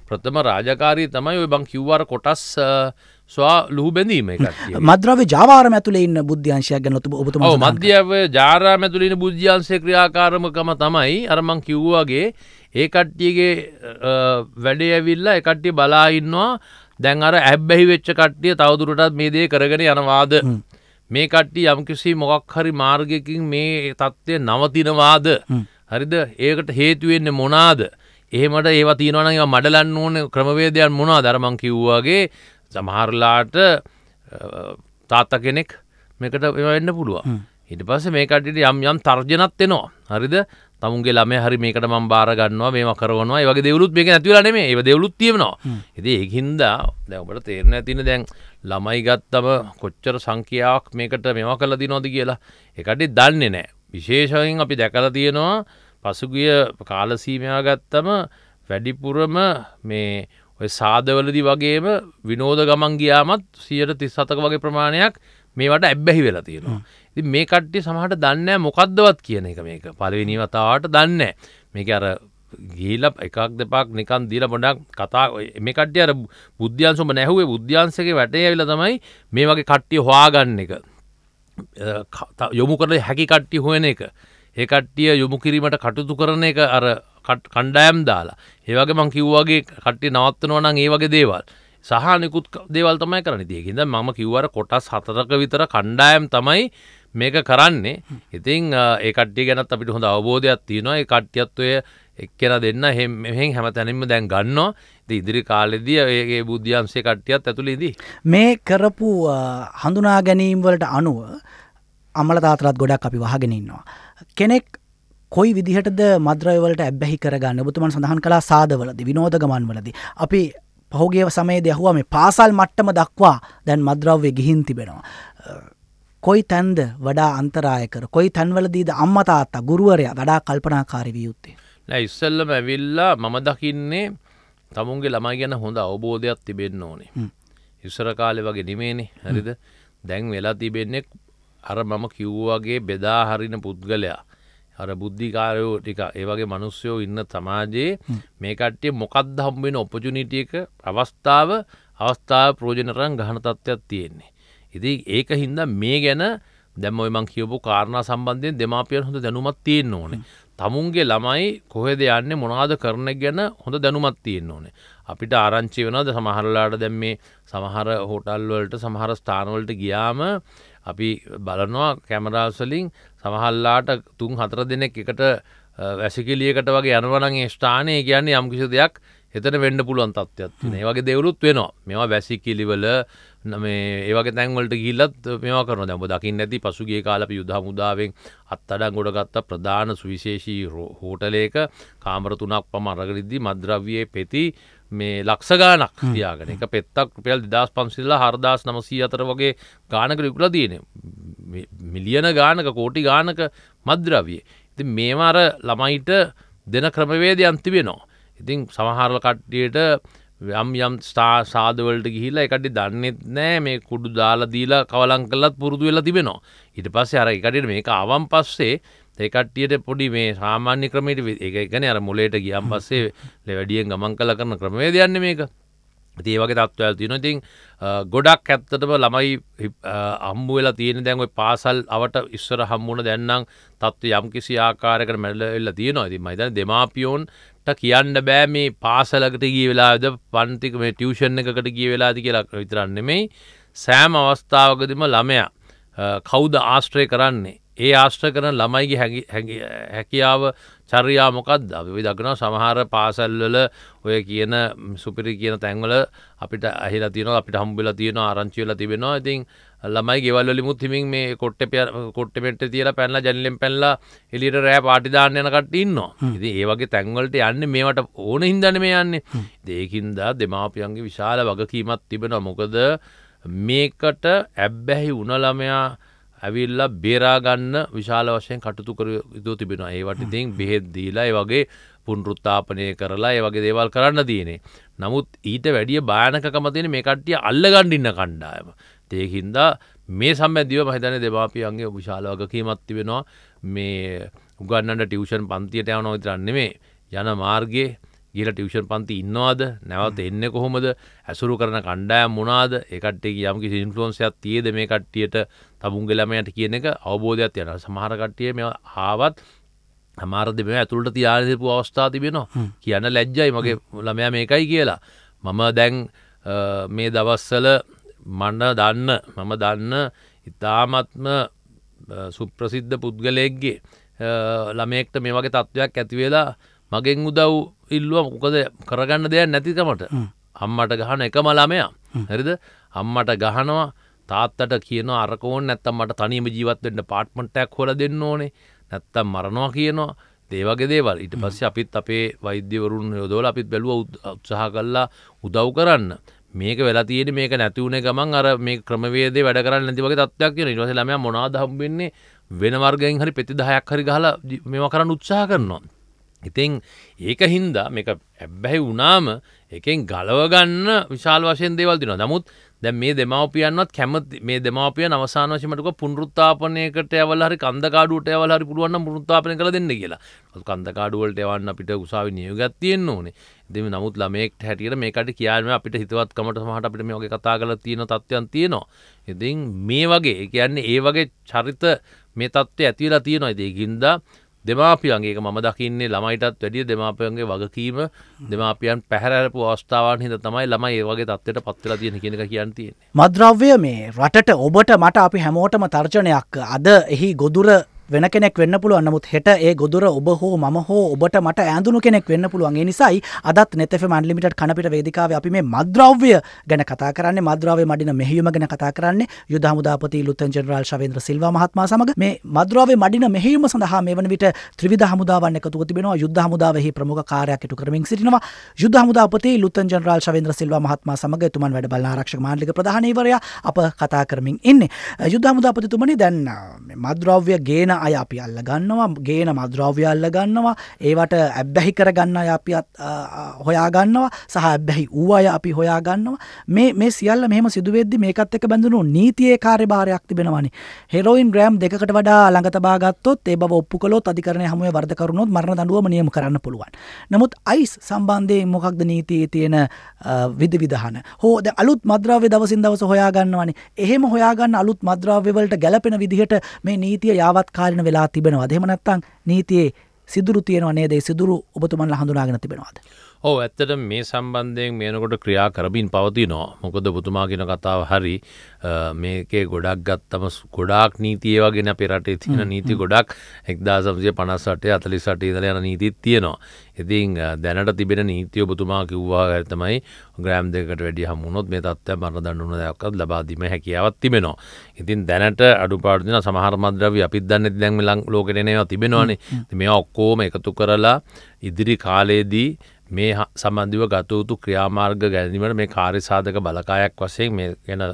ප්‍රථම රාජකාරී තමයි ඔය බං කිව්වාර කොටස් ස්වා ලූ බැඳීම මද්‍රව ජාවාර ඇතුලේ ඉන්න බුද්ධ්‍යංශයක් ගැන ඔතුබ ඔබතුම මධ්‍යව ජාරා ඇතුලින බුද්ධ්‍යංශය ක්‍රියාකාරමකම තමයි අරමං කිව්වාගේ ඒ කට්ටියගේ වැඩේ ඇවිල්ලා එකට්ටිය බලා ඉන්නවා දැන් අර ඇබ්බැහි වෙච්ච කට්ටිය තවදුරටත් මේ දේ කරගෙන යනවාද මේ කට්ටි යම්කිසි මොකක් හරි මාර්ගයකින් මේ තත්ත්වය නවතිනවාද හරිද ඒකට හේතුවෙන්න මොනාද එහෙමට ඒව තියෙනවන ඒවා මඩලන්න ඕන ක්‍රමවේදයන් මොනා දරමං කිව්වාගේ සමහරලාට තාත්ත කෙනෙක් මේකට වෙන්න පුළුවන් හිට පස මේකටට යම් යම් තර්ජනත් එෙනවා හරිද තමුන්ගේ ළම හරි මේකට ම බාරගන්නවා මේ කරනවා වගේ දෙවලුත් මේක ඇතිවලන මේ ඒ දෙවලුත් තියෙනවා ඇති ඒහින්දා දැවට තේරණ ඇතින දැන් ළමයි ගත්තම කොච්චර සංකයාවක් මේකට මෙවා කල දිනොද කියලා එකට දන්නේ නෑ විශේෂයෙන් අපි දැකල තියෙනවා පසුගිය කාලසීමයා ගත්තම වැඩිපුරම මේ ඔය සාධවලදි වගේම විනෝද ගමන් ගියාමත් සියයට තිස් සතක වගේ ප්‍රමාණයක් මේවට ඇබ්බැහි වෙලා තියෙනවා. ඉති මේ කට්ටි සමහට දන්න මොකක්දවත් කියන එක මේක පලවෙනිවතාවට දන්න මේක අර ගීල එකක් දෙපක් නිකන් දීල බොඩක් කතා මේ කට්ටිය අර බුද්ධ්‍යන්සුම නැහුවේ බුද්ධ්‍යන්සක වැටේ ඇවිල තමයි මේ වගේ කට්ටිය හවාගන්න එක යොමු කරල හැකි කට්ටි හොයන එක ඒ කට්ටිය යොමු කිරීමට කටයුතු කරන එක අර කණ්ඩායම් දාලා ඒවගේ මං කිව්වාගේ කට්ටි නවත්තනවනං ඒ වගේ දේවල් සහනිකුත් දේවල් තමයි කරන තියකින්ද මම කිව්වර කොටස් හතරක විතර කණ්ඩායම් තමයි මේක කරන්නේ ඉතින් ඒකට්ටි ගැනත් අපිට හොඳ අවබෝධයක් තියෙනවා ඒ කට්ටියත්වය එක්කෙන දෙන්න හෙම හැම තැනින්ම දැන් ගන්නවා ඉදිරි කාලෙදී ඒගේ බුද්ධියන්සේ කට්ටියත් ඇතුළේදී. මේ කරපු හඳුනා ගැනීම්වලට අනුව අමල තාතරත් ගොඩක් අපි වහගෙනන්නවා. කෙනෙක් කොයි විදිහටද මද්‍රයවලට ඇබැහි කරගන්න බුතුමන් සඳහන් කලා සාධවලද විනෝධ ගමන් වලද. අපි පහුගේ සමේ දැහුව මේ පාසල් මට්ටම දක්වා දැන් මද්‍රව්වේ ගිහින් තිබෙනවා. කොයි තැන්ද වඩා අන්තරායකර කොයි තැන්වලදීද අම්මතාත්තා ගුරුවරයා වඩා කල්පනාකාරි වියයුත්තේ. ඉස්සල්ලම ඇවිල්ලා මම දකින්නේ තමුන්ගේ ළමයි ගැන හොඳ අවබෝධයක් තිබෙන්න ඕනේ ඉස්සර කාලෙ වගේ නිමේනේ හරිද දැන් වෙලා තිබෙන්නේ අර මම කිව්වාගේ බෙදා හරින පුද්ගලයා අර බුද්ධිකාරයෝ ටික ඒවගේ මනුස්්‍යයෝ ඉන්න සමාජයේ මේ කට්ටිය මොකක්ද හම්බෙන ඔපචුනිටියක අවස්ථාව අවස්ථාව ප්‍රෝජනරන් ගහන තත්ත්වයක් තියෙන්නේ. ඉති ඒක හින්දා මේ ගැන දැම මං කියපු කාරණ සම්බන්ධය දෙමාපියන් හොඳ දැනුමත් තියෙන් ඕනේ තමුන්ගේ ළමයි කොහෙද යන්නේ මොනාද කරන ගැන හොඳ දැනුමත් තියෙන්න ඕනේ. අපිට ආරංචි වෙනවද සමහරලාට දැන් මේ සමහර හෝටල් වලට සමහර ස්ථාන වලට ගියාම අපි බලනවා කැමරාස් වලින් සමහරලාට තුන් හතර දෙනෙක් එකට වැසිකිළියකට වගේ යනවා නම් ඒ ස්ථානයේ කියන්නේ යම්කිසි දෙයක් හෙතට වෙන්ඩ පුළුවන් තත්ත්යක් තින ඒවගේ දෙවරුත් වෙනවා මෙවා වැසි කිලිවල ඒවගේ තැන්වලට ගිල්ලත් මෙවා කරන දැම දකින්න ඇති පසුගේ කාලප යුද මුදාවෙන් අත්තඩන් ගොඩගත්ත ප්‍රධාන සුවිශේෂී හෝටලේක කාමරතුනක් පමරගරිද්දි මද්‍රව්‍යයේ පෙති මේ ලක්ෂගානක් තියාගෙන එක පෙත්තක් රුපියල් දෙදස් පන්සිල්ලා හරදාස් නමසී අතර වගේ ගානක රිකුල තියන මිලියන ගානක කෝටි ගානක මද්‍රවිය ඉති මේමාර ළමයිට දෙන ක්‍රමවේද අන්තිබෙනවා ඉතින් සමහරල කට්ටියට යම් යම් ස්ටා සාධවලට ගිහිලා එකටි දන්නෙත් නෑ මේ කුඩු දාලා දීලා කවලං කලත් පුරුදු වෙලා තිබෙනවා ඉට පස්සේ අර එකට මේක අවන් පස්සේ ඒකට්ටියට පොඩි මේ සාමාන්‍ය ක්‍රමයට එකන අර මුලේට ගියම් පස්සේ ලෙවැඩියෙන් ගමන් කල කරන ක්‍රමේ දයන්න මේක ඒවගේ තත්ත්වල් තියෙන ඉතින් ගොඩක් ඇත්තටම ළමයි අම්බ වෙලා තියෙන දැන්ව පාසල් අවට ඉස්සර හම්මුණ දැන්නම් තත්ව යම් කිසි ආකාරකට මැල්ල වෙල්ලා තියෙනවා ඇති මයිතන දෙමාපියෝන් කියන්න බෑ මේ පාසලකට ගිය වෙලාද පන්තික මේ ටියෂන් එකකට ගිය වෙලාද කියලා විතරන්නෙමෙයි සෑම අවස්ථාවකදම ළමයා කෞද ආශ්ත්‍රය කරන්නේ ඒ ආශ්ත්‍ර කරන ළමයිගේ හැකියාව චර්යා මොකක්ද අපි දකිනවා සමහර පාසල්වල ඔය කියන සුපිරි කියන තැන්වල අපිට අහිලා තියෙනවා අපිට හම්බිලා තියෙනවා ආරංචිවෙලා තිබෙනවා ඉතින් ළමයි ගෙවල්ලිමුත් හිමින් මේ කොට්ට කොට්ට පෙට තියලා පැල්ලා ජැනලෙන් පැල්ලා එලිට රෑ පාටිදාන්න යන කට ඉන්නවා ඉති ඒවගේ තැන්වලට යන්න මේට ඕන හින්දන මේ යන්නේ දේකින්දා දෙමාපියන්ගේ විශාල වගකීමත් තිබෙන මොකද මේකට ඇබ්බැහි උනළමයා ඇවිල්ලා බේරාගන්න විශාල වශයෙන් කටතු කර යුතු තිබෙන ඒවට ඉතින් බෙහෙද්දීලා වගේ පුන්රුත්තාපනය කරලා ඒ වගේ දේවල් කරන්න තියනේ නමුත් ඊට වැඩිය භානකමතින මේ කට්ටිය අල්ලගණ්ඩින්න කණ්ඩායම ඒහින්දා මේ සම්බැදිව මහිතන දෙමාපියන්ගේ විශාල වගකීමත් තිබෙනවා මේ උගන්නට ටියවෂන් පන්තියට යන විතරන්නේ මේ යන මාර්ගයේ ගිල ටියවෂන් පන්ති ඉන්නවාද නැවත එන්න කොහොමද ඇසුරු කරන කණ්ඩායම් මොනාද එකටේ යම්කි සිින්ෆලෝන්සයක් තියද මේ කට්ටියට තබුන්ගලමයට කියන එක අවබෝධයක් යන සමහර කට්ටිය මෙ ආවත් හමාරද මෙ ඇතුළට තියාරපු අවස්ථා තිබෙනවා කියන්න ලැජ්ජයි මගේ ළමයා මේකයි කියලා මම දැන් මේ දවස්සල මන්න දන්න මම දන්න ඉතාමත්ම සුප්‍රසිද්ධ පුද්ගලයෙක්ගේ ළමෙක්ට මේ වගේ තත්ත්වයක් ඇතිවෙලා මගෙන් උදව් ඉල්ලුව මොකද කරගන්න දෙයක් නැතිකමට අම්මට ගහන එක මලාමයා හරිද අම්මට ගහනවා තාත්තට කියන අරකෝන් නැත්තම් මට තනීම ජීවත්වෙන්ට පාට්මටක් හොල දෙන්න ඕනේ නැත්තම් මරනවා කියනවා දේවගේ දේවල් ඉට පස්ස අපිත් අපේ වෛද්‍යවරුන් යොදෝල අපිත් බැලුව උත්සාහ කල්ලා උදව් කරන්න මේක වෙලා තියෙන මේක නැතිවුණේ ගමන් අර මේ ක්‍රමවේදේ වැඩ කරන්න නැති වගේ තත්ත්වයක් තියෙනවා. ඊට පස්සේ ළමයා මොනවද හම්බෙන්නේ වෙන වර්ගයෙන් හරි පෙති 10ක් හරි ගහලා මේවා කරන්න උත්සාහ කරනවා. ඉතින් ඒක හින්දා මේක ඇබ්බැහි වුණාම එකෙන් ගලව ගන්න විශාල වශයෙන් දේවල් දෙනවා. නමුත් දැ මේ දෙමවපියන්වත් කැමති මේ දෙමවපිය අවසාන වශමටක පුනරුත්තාපනයකට ඇවල හරි කන්දකාඩුට ඇවල හරි පුළුවන් පුරුත්තාපන කළ දෙන්න කියලා කන්දකාඩුවලට එවන්න අපිට උසාවි නියගත් තියෙන්න්න ඕනේ දෙම නමුත් ළමෙක් හැටියට මේකට කියන්න අපිට හිතවත්කමට සමහට අපිට මේක කතා කල තියෙන තත්ත්වයන් තියෙනවා ඉතින් මේ වගේ කියන්නේ ඒ වගේ චරිත මේ තත්ත්වය ඇතිවලා තියෙනවා ඉතිේ ගින්දා දෙමාපියන්ගේක මම දකින්නේ ළමයිටත් වැඩිය දෙමාපයන්ගේ වගකීම දෙමාපියන් පැහැරපු අවස්ථාවන් හිද තමයි ළමයි ඒ වගේ තත්වයට පත්වල තියෙන කෙනක කියන්තිය මද්‍රව්‍ය මේ රටට ඔබට මට අපි හැමෝටම තර්ජනයක් අද එහි ගොදුර වෙන කෙනෙක් වෙන්න පුළුවන් නමුත් හෙට ඒ ගොදුර ඔබ හෝ මම හෝ ඔබට මට ඇඳුණු කෙනෙක් වෙන්න පුළුවන් ඒ නිසායි අදත් නෙතෙෆම් අන්ලිමිටඩ් කනපිට වේදිකාවේ අපි මේ මද්‍රව්‍ය ගැන කතා කරන්නේ මද්‍රව්‍ය මඩින මෙහෙයුම ගැන කතා කරන්නේ යුද හමුදාපති ලුත්තන් ජෙනරාල් ශවේන්ද්‍ර සිල්වා මහත්මයා සමග මේ මද්‍රව්‍ය මඩින මෙහෙයුම සඳහා මේ වන විට ත්‍රිවිධ හමුදාවන් එකතුව තිබෙනවා යුද්ධ හමුදාවෙහි ප්‍රමුඛ කාර්යයක් ඉටු කරමින් සිටිනවා යුද්ධ හමුදාපති ලුත්තන් ජෙනරාල් ශවේන්ද්‍ර සිල්වා මහත්මයා සමග එතුමන් වැඩ බලන ආරක්ෂක මාණ්ඩලික ප්‍රධානීවරයා අප කතා කරමින් ඉන්නේ යුද්ධ හමුදාපතිතුමනි දැන් මද්‍රව්‍ය ගේන අය අපි අල්ල ගන්නවා ගේන මද්‍රව්‍ය අල්ල ගන්නවා ඒවට ඇබ්බැහි කරගන්න අය අපි හොයාගන්නවා සහ ඇබ්බැහි වූ අය අපි හොයාගන්නවා මේ මේ සියල්ල මෙම සිදුවෙද්දි මේකත් එක බැඳුණු නීතියේ කාර්ය භාරයක් තිබෙනවනි හෙරෝයින් ග්‍රෑම් දෙකට වඩා ළඟතබාගත්තොත් ඒ බව ඔප්පු කළොත් අධිකරණය හමුව වර්ධකරුණොත් මරණ දඩුවම නියම කරන්න පුළුවන් නමුත් අයිස් සම්බන්ධය මොකක්ද නීතියේ තියෙන විදවිධහන හෝද අලුත් මද්‍රාව දවසින් දවස හොයාගන්නවනේ එහෙම හොයාගන්න අලුත් මද්‍රාවවලට ගැලපෙන විදිහට මේ නීතිය යාවත්කා දේශපාලන වෙලා තිබෙනවාද එහෙම නැත්නම් නීතියේ සිදුරු තියෙනව නේද ඒ සිදුරු ඔබතුමන්ලා හඳුනාගෙන තිබෙනවාද ඕ ඇත්තට මේ සම්බන්ධයෙන් මේනකොට ක්‍රියා කරමින් පවතිනවා මොකද බුතුමාගෙන කතාව හරි මේකේ ගොඩක් ගත්තම ගොඩාක් නීතිය වගෙන පෙරටේ තියෙන නීති ගොඩක් එක්දා සම්සය පනස්සටේ අතලි සට ඉදල යන නීතිත් තියෙනවා ඉතින් දැනට තිබෙන නීතිය ඔබතුමා කිව්වා ඇතමයි ග්‍රෑම් දෙකට වැඩිය හමුණොත් මේ තත්ත්ව මර දන්නුන දෙයක්ත් ලබාදීම හැකියාවත් තිබෙනවා ඉතින් දැනට අඩුපාඩන සමහරමද්‍රව අපිදන්න දැන්ම ලං ලෝකටනයවා තිබෙනවානේ මේ ඔක්කෝම එකතු කරලා ඉදිරි කාලයේදී මේ සම්බන්ධව ගතයුතු ක්‍රියාමාර්ග ගැනීමට මේ කාරිසාධක බලකායක් වසයෙන් මේ ගැන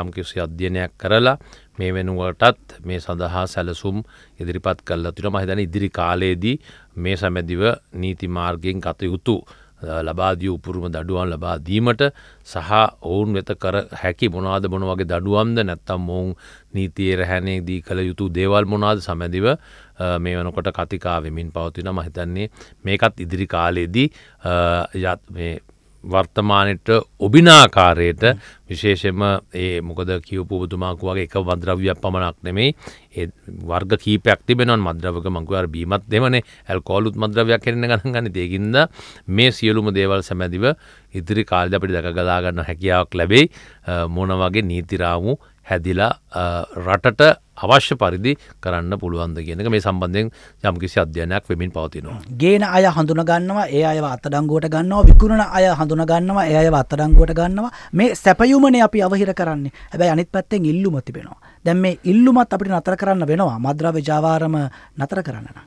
යම්කිසි අධ්‍යනයක් කරලා මේ වෙනුවටත් මේ සඳහා සැලසුම් ඉදිරිපත් කල්ලා තුර මහිතන ඉදිරි කාලයේදී මේ සැමැදිව නීති මාර්ගයෙන් කතයුතු ලබාදිය උපුරුම දඩුවන් ලබා දීමට සහ ඔවුන් වෙත කර හැකි මොනාද මොන වගේ දඩුවම්ද නැත්තම් ඔවුන් නීතියේ රැහැනේ දී කළ යුතු දේවල් මොනාද සමැදිව මේ වනකොට කතිකාවෙමින් පවතින මහිතන්නේ මේකත් ඉදිරි කාලයේදී යත් වර්තමානයට ඔබිනාකාරයට විශේෂම ඒ මොකද කියවපු පුතුමාකු වගේ එක වද්‍රව්‍යයක් පමණක් නෙමේ ඒ වර්ග කීපයක් තිබෙනවන් මද්‍රවක මංකුවර බීමත් දෙමනේ ඇල්කෝලුත් මද්‍රවයක් කරන ගන ගන්න දෙකින්ද මේ සියලුම දේවල් සැමැදිව ඉදිරි කාල්ද අපිට දකගලාගන්න හැකියාවක් ලැබෙයි මොන වගේ නීතිරාමු හැදිලා රටට අවශ්‍ය පරිදි කරන්න පුළුවන්ද කියනක මේ සම්බන්ධයෙන් යම්කිසි අධ්‍යයනයක් වෙමින් පවතිනවා. ගේන අය හඳුනගන්නවා ඒ අය අත්තඩංගුවට ගන්නවා විකුණන අය හඳුනගන්නවා ඒ අය අත්තඩංගුවට ගන්නවා මේ සැපයුමනේ අපි අවහිර කරන්නේ හැබැයි අනිත් පැත්තෙන් ඉල්ලුම තිබෙනවා. දැන් මේ ඉල්ලුමත් අපිට නතර කරන්න වෙනවා මද්‍රව්‍ය ජාවාරම නතර කරන්න නම්.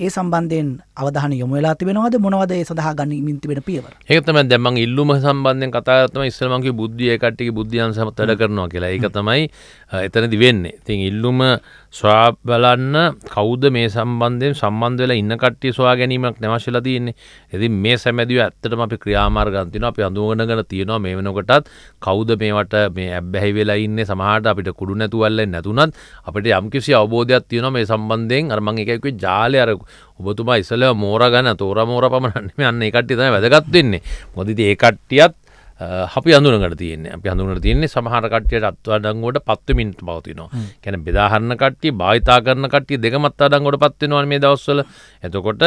ඒ සම්බන්ධයෙන් අවධාන යොම වෙලා තිබෙනවද මොනවද ඒ සඳහා ගනිමින් තිබෙන පියවර ඒක තමයි දැන් මං ඉල්ලුම සම්බන්ධයෙන් කතා කරා තමයි ඉස්සෙල්ලා මං කිව්ව බුද්ධිය කට්ටියගේ බුද්ධියන් සමතල කරනවා කියලා ඒක තමයි එතනදි වෙන්නේ. ඉතින් ඉල්ලුම සොයා බලන්න කවුද මේ සම්බන්ධයෙන් සම්බන්ධ වෙලා ඉන්න කට්ටිය සොයා ගැනීමක් නැවශ්‍යලා තියෙන්නේ. ඉතින් මේ සැමැදිව ඇත්තටම අපි ක්‍රියාමාර්ගම් තියෙනවා. අපි අඳුනගෙන තියෙනවා මේ වෙනකොටත් කවුද මේවට මේ ඇබ්බැහි වෙලා ඉන්නේ. සමහරට අපිට කුඩු නැතුවල්ලෙන් නැතුණත් අපිට යම්කිසි අවබෝධයක් තියෙනවා මේ සම්බන්ධයෙන්. අර මම එක එක ජාලේ අර ඔබතුමා ඉස්සෙල්ලා මෝර ගන්න තෝරා මෝර පමණන්නේ. අන්න ඒ කට්ටිය තමයි වැදගත් වෙන්නේ. මොකද ඉතින් ඒ කට්ටියත් අපි අඳුනකට තියන්නේ අපි හඳුනට තියන්නේ සමහරකට්ටියට අත්වඩංගුවට පත්වමින්ට පවතිනවා කැන බෙදාහරන්න කට්ටි භාවිතා කරන කට්ටිය දෙකමත් අඩංගොට පත්වෙනවා මේ දවස්වල එතකොට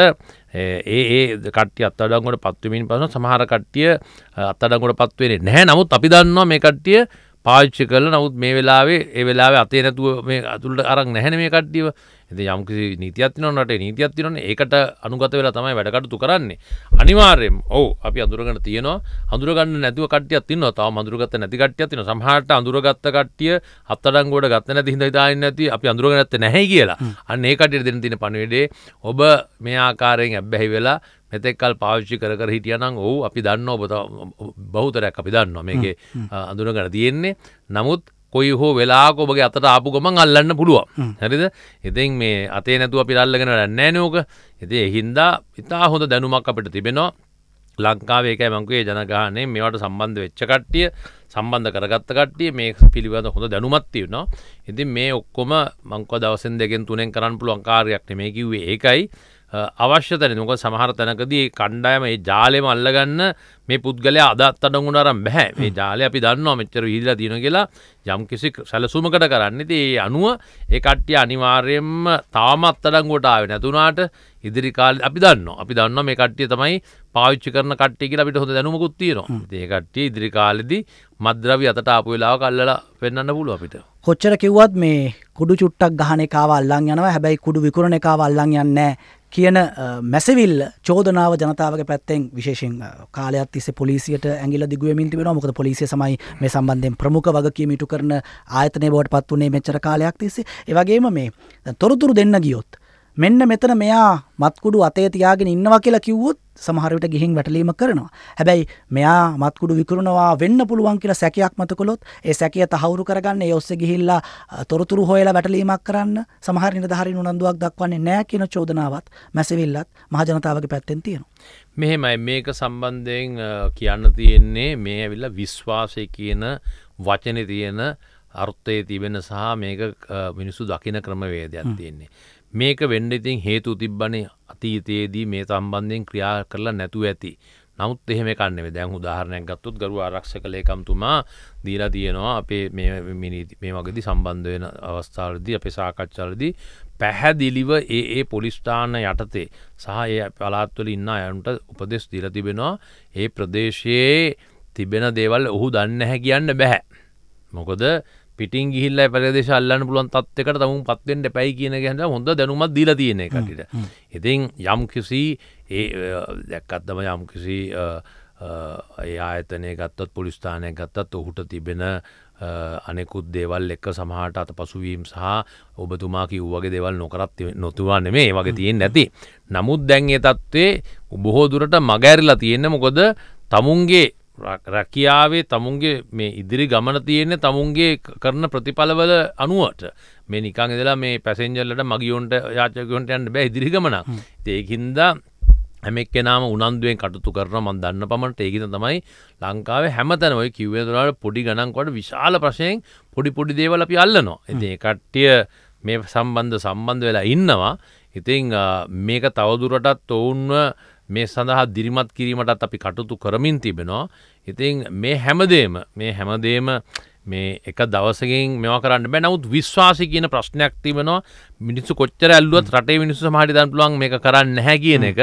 ඒ කට අත්තඩංගොට පත්වමින් පසන සමහර කට්ටිය අත්තඩගොට පත්වේ නැහැ නමුත් අපි දන්නවා මේ කට්ටිය පාච්චි කල නවත් මේ වෙලාවේ ඒ වෙලාව අතේ නැතුව මේ අතුළට අරක් නැහැන මේ කට්ටිව ඉති යම්කිසි නීතියක් තිනොනට නීතියක් තිනොන ඒකට අනුගත වෙලා තමයි වැඩකටතු කරන්නේ අනිවාර්යෙන් ඔවු අපි අඳුරගන්න තියෙනවා හඳුරගන්න නැතුව කටයක් තින්න තව මඳුරගත්ත නැතිකටයක් තින සමහට අඳුරගත්ත කට්ටිය අත්තඩංගෝඩ ගත්ත නැති හිඳ දාන්න ඇති අපි අඳුරග නැත්ත නැහැ කියලා අන්න ඒකට දෙන තින පණවිඩේ ඔබ මේ ආකාරයෙන් ඇබ්බැහි වෙලා මෙතෙක්කල් පාවිච්චි කර කර හිටියනම් ඔහු අපි දන්න ඔබ බෞතරයක් අපි දන්න මේගේ අඳුරගන තියෙන්නේ නමුත් කොයි හෝ වෙලාක ඔබගේ අතට ආපු ගමන් අල්ලන්න පුළුවන් හරිද ඉතින් මේ අතේ නැතුව පිරල්ලගෙන රැන්නෑ නෝක එති එහින්දා ඉතා හොඳ දැනුමක් අපට තිබෙනවා ලංකාවේකයි මංකේ ජනගානේ මේවට සම්බන්ධ වෙච්ච කට්ටිය සම්බන්ධ කරගත්ත කට්ටිය මේ පිළිබඳ හොඳ දැනුමත් තියෙනවා. ඉතින් මේ ඔක්කොම මංකව දවසෙන් දෙකෙන් තුනෙන් කරන්න පුළුවන් කාර්යයක් නෙමේ කිව්වේ ඒකයි. අවශ්‍ය තැන නොක සමහර තැනකදී කණ්ඩායම ඒ ජාලෙම අල්ලගන්න මේ පුද්ගලයා අදත් අඩගුණරම් බැහැ මේ ජාලය අපි දන්නවා මෙච්චර හිල්ලා තියෙන කියලා යම් කිසි සැලසුමකට කරන්න ති ඒ අනුව ඒ කට්ටිය අනිවාර්යෙන්ම තාමත් අඩංගුවට ආව නැතුනාට ඉදිරිකාල අපි දන්න අපි දන්න මේ කට්ටිය තමයි පාච්චි කරන කට්ටිය අපිට හොඳ දැනුමකුත් තියෙනවා ඒ කට්ටිය ඉදිරිකාලෙදී මද්‍රවි අතට ආපු වෙලාව කල්ලලා පෙන්න්න පුළුව අපිට කොච්චර කිව්වත් මේ කුඩු චුට්ටක් ගහන එකවල්ලන් යනවා හැබැයි කුඩු විකරණ එකවල්ලන් යන්නෑ කියන මැසවිල් චෝදනාව ජනතාවක පැත්තෙන් විශේෂෙන් කාලයක් තිස්සේ පොලිසියට ඇගිල දිගුවමින් තිබෙනවා මොකද පොලිසිය සමයි මේ සම්බන්ධයෙන් ප්‍රමුඛ වගකීම ඉටු කරන ආයතනය බවට පත් වුණේ මෙච්චර කාලයක් තිස්සේ ඒ වගේම මේ තොරතුරු දෙන්න ගියොත් මෙන්න මෙතන මෙයා මත්කුඩු අතේ තියාගෙන ඉන්නවා කියලා කිව්වොත් සමහරවිට ගිහින් වැටලීම කරනවා. හැබැයි මෙයා මත්කුඩු විකරුණවා වෙන්න පුළුවන් කියලා සැකයක් මත කළොත් ඒ සැකය තහවුරු කරගන්න ඒ ඔස්සේ ගිහිල්ලා තොරතුරු හොයලා වැටලීමක් කරන්න සමහර නිලධාරීන් උනන්දුවක් දක්වන්නේ නැහැ කියන චෝදනාවත් මැසවිල්ලත් මහජනතාවගේ පැත්තෙන් තියෙනවා. මෙහෙමයි මේක සම්බන්ධයෙන් කියන්න තියෙන්නේ මේ ඇවිල්ලා විශ්වාසය කියන වචනේ තියෙන අර්ථය තිබෙන සහ මේක මිනිසු දකින ක්‍රමවේදයක් තියෙන්නේ. මේක වෙන්න ඉතින් හේතු තිබ්බනේ අතීතයේදී මේ සම්බන්ධයෙන් ක්‍රියා කරලා නැතුව ඇති. නමුත් එහෙම එකක් නෙවෙයි. දැන් උදාහරණයක් ගත්තොත් ගරු ආරක්ෂක ලේකම්තුමා දීලා තියෙනවා අපේ මේ මේ වගේදී සම්බන්ධ වෙන අවස්ථාවලදී අපේ සාකච්ඡාවලදී පැහැදිලිව ඒ ඒ පොලිස් ස්ථාන යටතේ සහ ඒ පළාත්වල ඉන්න අයන්ට උපදෙස් දීලා තිබෙනවා. ඒ ප්‍රදේශයේ තිබෙන දේවල් ඔහු දන්නේ නැහැ කියන්න බෑ. මොකද පිටින් ගිහිල්ල පරදේශ අල්ලන්න පුළුවන් තත්වකට තමුන් පත්වෙන්ට පැයි කියන ගැට හොඳ දැනුමත් දීල තියෙන එකට ඉතින් යම් කිසි ඒ දැක්කත්තම යම් කිසි ඒ ආයතනය ගත්තත් පොලිස්ථානය ගත්තත් ඔහුට තිබෙන අනෙකුත් දේවල් එක්ක සමහට අත පසුවීම් සහ ඔබතුමා කිව්වගේ දෙවල් නොකරත් නොතුවන්න මේ වගේ තියෙන් නැති. නමුත් දැන්ගේ තත්ත්වේ උබොහෝදුරට මගැරලා තියෙන්න මොකොද තමුන්ගේ රැකියාවේ තමුන්ගේ මේ ඉදිරි ගමන තියෙන්නේ තමුන්ගේ කරන ප්‍රතිඵලවල අනුවට මේ නිකං ඉදලා මේ පැසෙන්ජල්ලට මගියෝන්ට යාචකයොන්ට යන්න බෑ ඉදිරි ගමනක් ඒකින්ද හැමක්කෙනම උනන්දුවෙන් කටුතු කරන මන් දන්න පමණට ඒකිත තමයි ලංකාවේ හැමතැන ඔය කිව්වේ තුරට පොඩි ගණන්කොට විශාල ප්‍රශයෙන් පොඩි පොඩි දේවල අපි අල්ලනවා එති කට්ටිය මේ සම්බන්ධ සම්බන්ධ වෙලා ඉන්නවා ඉතිං මේක තවදුරටත් ඔවුන්ව මේ සඳහා දිරිමත් කිරීමටත් අපි කටුතු කරමින් තිබෙනවා. ඉතින් මේ හැමදේම මේ හැමදේම මේ එක දවසකින් මෙවා කරන්න බෑ නමුත් විශ්වාසය කියන ප්‍රශ්නයක් තිබෙනවා මිනිස්සු කොච්චර ඇල්ලුවත් රටේ මිනිස්සු සමහරට දැන් පුළුවන් මේක කරන්න නැහැ කියන එක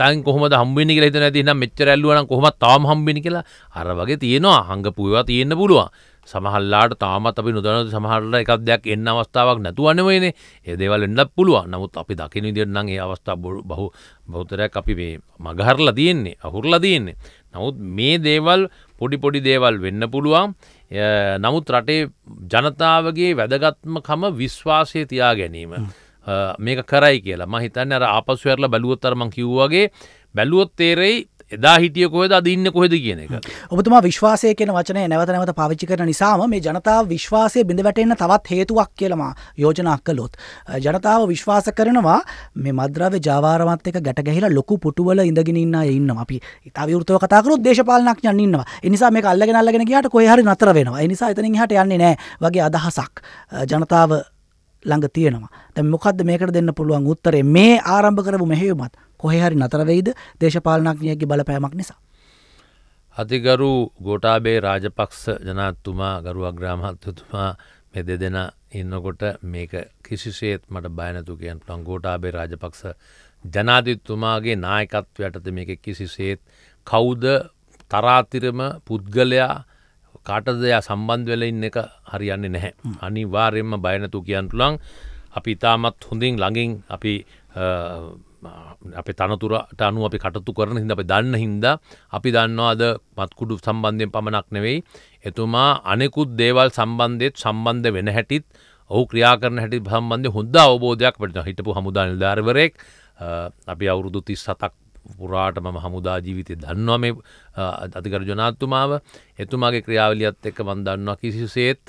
තන් කොහොමද හම්බෙන්නේ කියලා හිතන ඇති නම් මෙච්චර ඇල්ලුවා නම් කොහොමද තාම හම්බෙන්නේ කියලා අර වගේ තියෙනවා හංගපු ඒවා තියෙන්න පුළුවන් සමහල්ලාට තාමත් අපි නොදන සමහරලා එකක් දෙයක් එන්න අවස්ථාවක් නැතුවනවේනේ ඒ දේවල් එන්නත් පුළුවන් නමුත් අපි දකින විදිහට නම් ඒ අවස්ථා බහු බහුතරයක් අපි මේ මගහරලා තියෙන්නේ අහුරලා තියෙන්නේ නමුත් මේ දේවල් පොඩි පොඩි දේවල් වෙන්න පුළුවන් නමුත් රටේ ජනතාවගේ වැදගත්මකම විශ්වාසය තියා ගැනීම මේක කරයි කියලා මහිතන්න අර ආපසු ඇරලා බැලුවොත්තර මං කිව්වාගේ බැලුවොත් තේරෙයි එදා හිටිය කොහද අදන්න කොහෙද කියන එක ඔබතුමා විශ්වාසය කියෙන වචනය නැවත නැවත පාවිච්චි කර නිසාම මේ ජනතාව විශ්වාසය බිඳ වැටෙන්න්න තවත් හේතුවක් කියලමා යෝජනා කළොත්. ජනතාව විශ්වාස කරනවා මේ මද්‍රව ජාවාරමත් එක ගැටගහිලා ලොකු පුටුවල ඉඳගෙනන්න ඉන්න අපි තවිවෘතව කතාකරු දේශපාලනක් යන්නන්නවා එනිසා මේ අල්ලගෙන අල්ලගෙන ගට කොහරි නතර වෙනවා එනිසා එතනින් හට යන්නේ නෑ වගේ අදහසක් ජනතාව ළඟ තියෙනවා තැ මොකක්ද මේකට දෙන්න පුළුවන් උත්තරේ මේ ආරම්භ කරපු මෙහෙවමත් කොහේ හරි නතර වෙයිද දේශපාලනඥයගේ බලපෑමක් නිසා. අතිගරු ගොටාබේ රාජපක්ෂ ජනත්තුමා ගරු අග්‍රාමත්තුතුමා මෙ දෙදෙන ඉන්නකොට මේක කිසිසේත් මට බයනතුකයන් පලන් ගෝටාබේ රාජපක්ෂ ජනාධිත්තුමාගේ නායකත්වයටත මේක කිසිසේත් කවුද තරාතිරම පුද්ගලයා කාටදයා සම්බන්ධ වෙල ඉන්න එක හරියන්නේ නැහැ. අනි වාර්යෙන්ම බයනතු කියන් පුළන් අපි ඉතාමත් හොඳින් ළඟින් අපි අප තනතුරට අනුව අපි කටතු කරන හිද අපි දන්න හින්දා අපි දන්නවා අද මත්කුඩු සම්බන්ධයෙන් පමණක් නෙවෙයි එතුමා අනෙකුත් දේවල් සම්බන්ධයත් සම්බන්ධ වෙන හැටිත් ඔහු ක්‍රියා කරන හැටි සම්බන්ධය හොඳ අවබෝධයක් පට හිටපු හමුදා නිධාරවරයෙක් අපි අවුරුදු තිස් සතක් පුරාට මම හමුදා ජීවිතය දන්නවා මේ අධිකර ජනාත්තුමාව එතුමාගේ ක්‍රියාවලියත් එක්ක මන් දන්නවා කිසිසේත්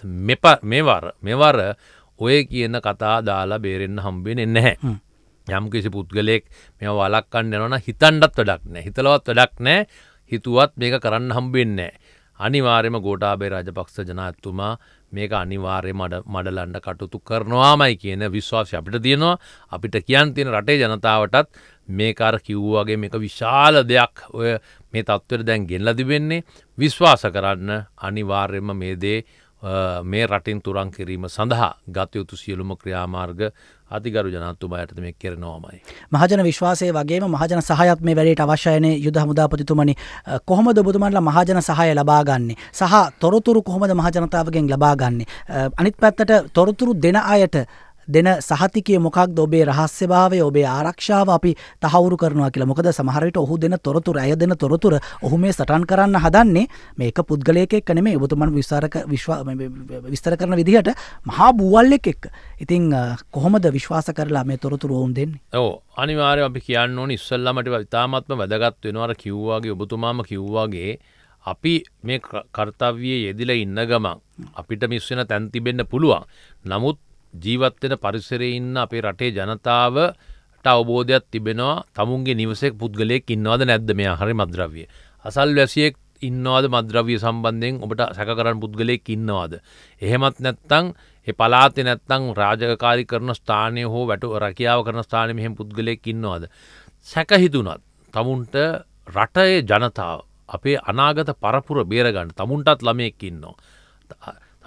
මෙවර මෙවර ඔය කියන කතා දාලා බේරෙන්න්න හම්බෙන නැහැ. යම්කිසි පුද්ගලයෙක් මෙ වලක්කන්න යනවන හිතන්ඩත් වැඩක් නෑ හිතලවත් වැඩක් නෑ හිතුවත් මේක කරන්න හම්බෙන්නේ. අනිවාර්යම ගෝටාබේ රජපක්ෂ ජනාත්තුමා මේක අනිවාර්ය මඩලන්ඩ කටුතු කරනවාමයි කියන විශ්වාස අපිට තියෙනවා අපිට කියන් තියෙන රටේ ජනතාවටත් මේකාර කිව්වාගේ මේක විශාල දෙයක් ඔය මේ තත්ත්වයට දැන් ගෙන්ල තිබෙන්නේ විශ්වාස කරන්න අනිවාර්යම මේ දේ මේ රටින් තුරන් කිරීම සඳහා ගතයුතු සියලුම ක්‍රියාමාර්ග අතිගරු ජනතුමායට මේ කරනවාමයි. මහජන විශ්වාසය වගේ මහජන සහයත් මේ වැඩට අවශ්‍යයන යුද හමුදාපතිතුමනි කොහොමද බොතුමන්ල මහජන සහය ලබාගන්නේ සහ තොරතුරු කොහොමද මහජනතාවගෙන් ලබාගන්නේ. අනිත් පැත්තට තොරතුරු දෙන අයට දෙන සහතිකය මොකක්ද ඔබේ රහස්‍යභාවය ඔබේ ආරක්ෂාව අපි තහවුරු කරනවා කියලා මොකද සමහරවිට ඔහු දෙන තොරතුර ඇය දෙන තොරතුර ඔහු මේ සටන් කරන්න හදන්නේ මේක පුද්ගලයෙක් එක්ක නෙමේ ඔබතුමන් විස්තරක විස්තර කරන විදිහට මහා බූවල්ලෙක් එක් ඉතිං කොහොමද විශ්වාස කරලා මේ තොරතුර ඔවුන් දෙන්නේ ඕ අනිවාරය අපි කියන්න ඕනි ඉස්සල්ලමට ඉතාමත්ම වැදගත් වෙනවාර කිව්වාගේ ඔබතුමාම කිව්වාගේ අපි මේ කර්තව්‍යයේ යෙදිල ඉන්න ගමන් අපිට මිස්සෙන තැන්තිබෙන්න පුළුවන් නමුත් ජීවත්වෙන පරිසරේ ඉන්න අපේ රටේ ජනතාව අවබෝධයක් තිබෙනවා තමුන්ගේ නිවසෙක් පුද්ගලයෙක් ඉන්නවාද නැද්ද මෙයා හරි මද්‍රවිය. අසල් වැසියෙක් ඉන්නවාද මද්‍රවිය සම්බන්ධයෙන් ඔබට සැකරන් පුද්ගලයෙක් ඉන්නවාද. එහෙමත් නැත්තං එ පලාත නැත්තං රාජකාරි කරන ස්ථානය හෝ වැට රකියාව කරන ස්ථාන මෙහෙම පුද්ගලයෙක් ඉන්නවාද. සැකහිතුනත් තමුන්ට රටයේ ජනතාව අපේ අනාගත පරපුර බේරගන්න තමුන්ටත් ළමයෙක් ඉන්නවා.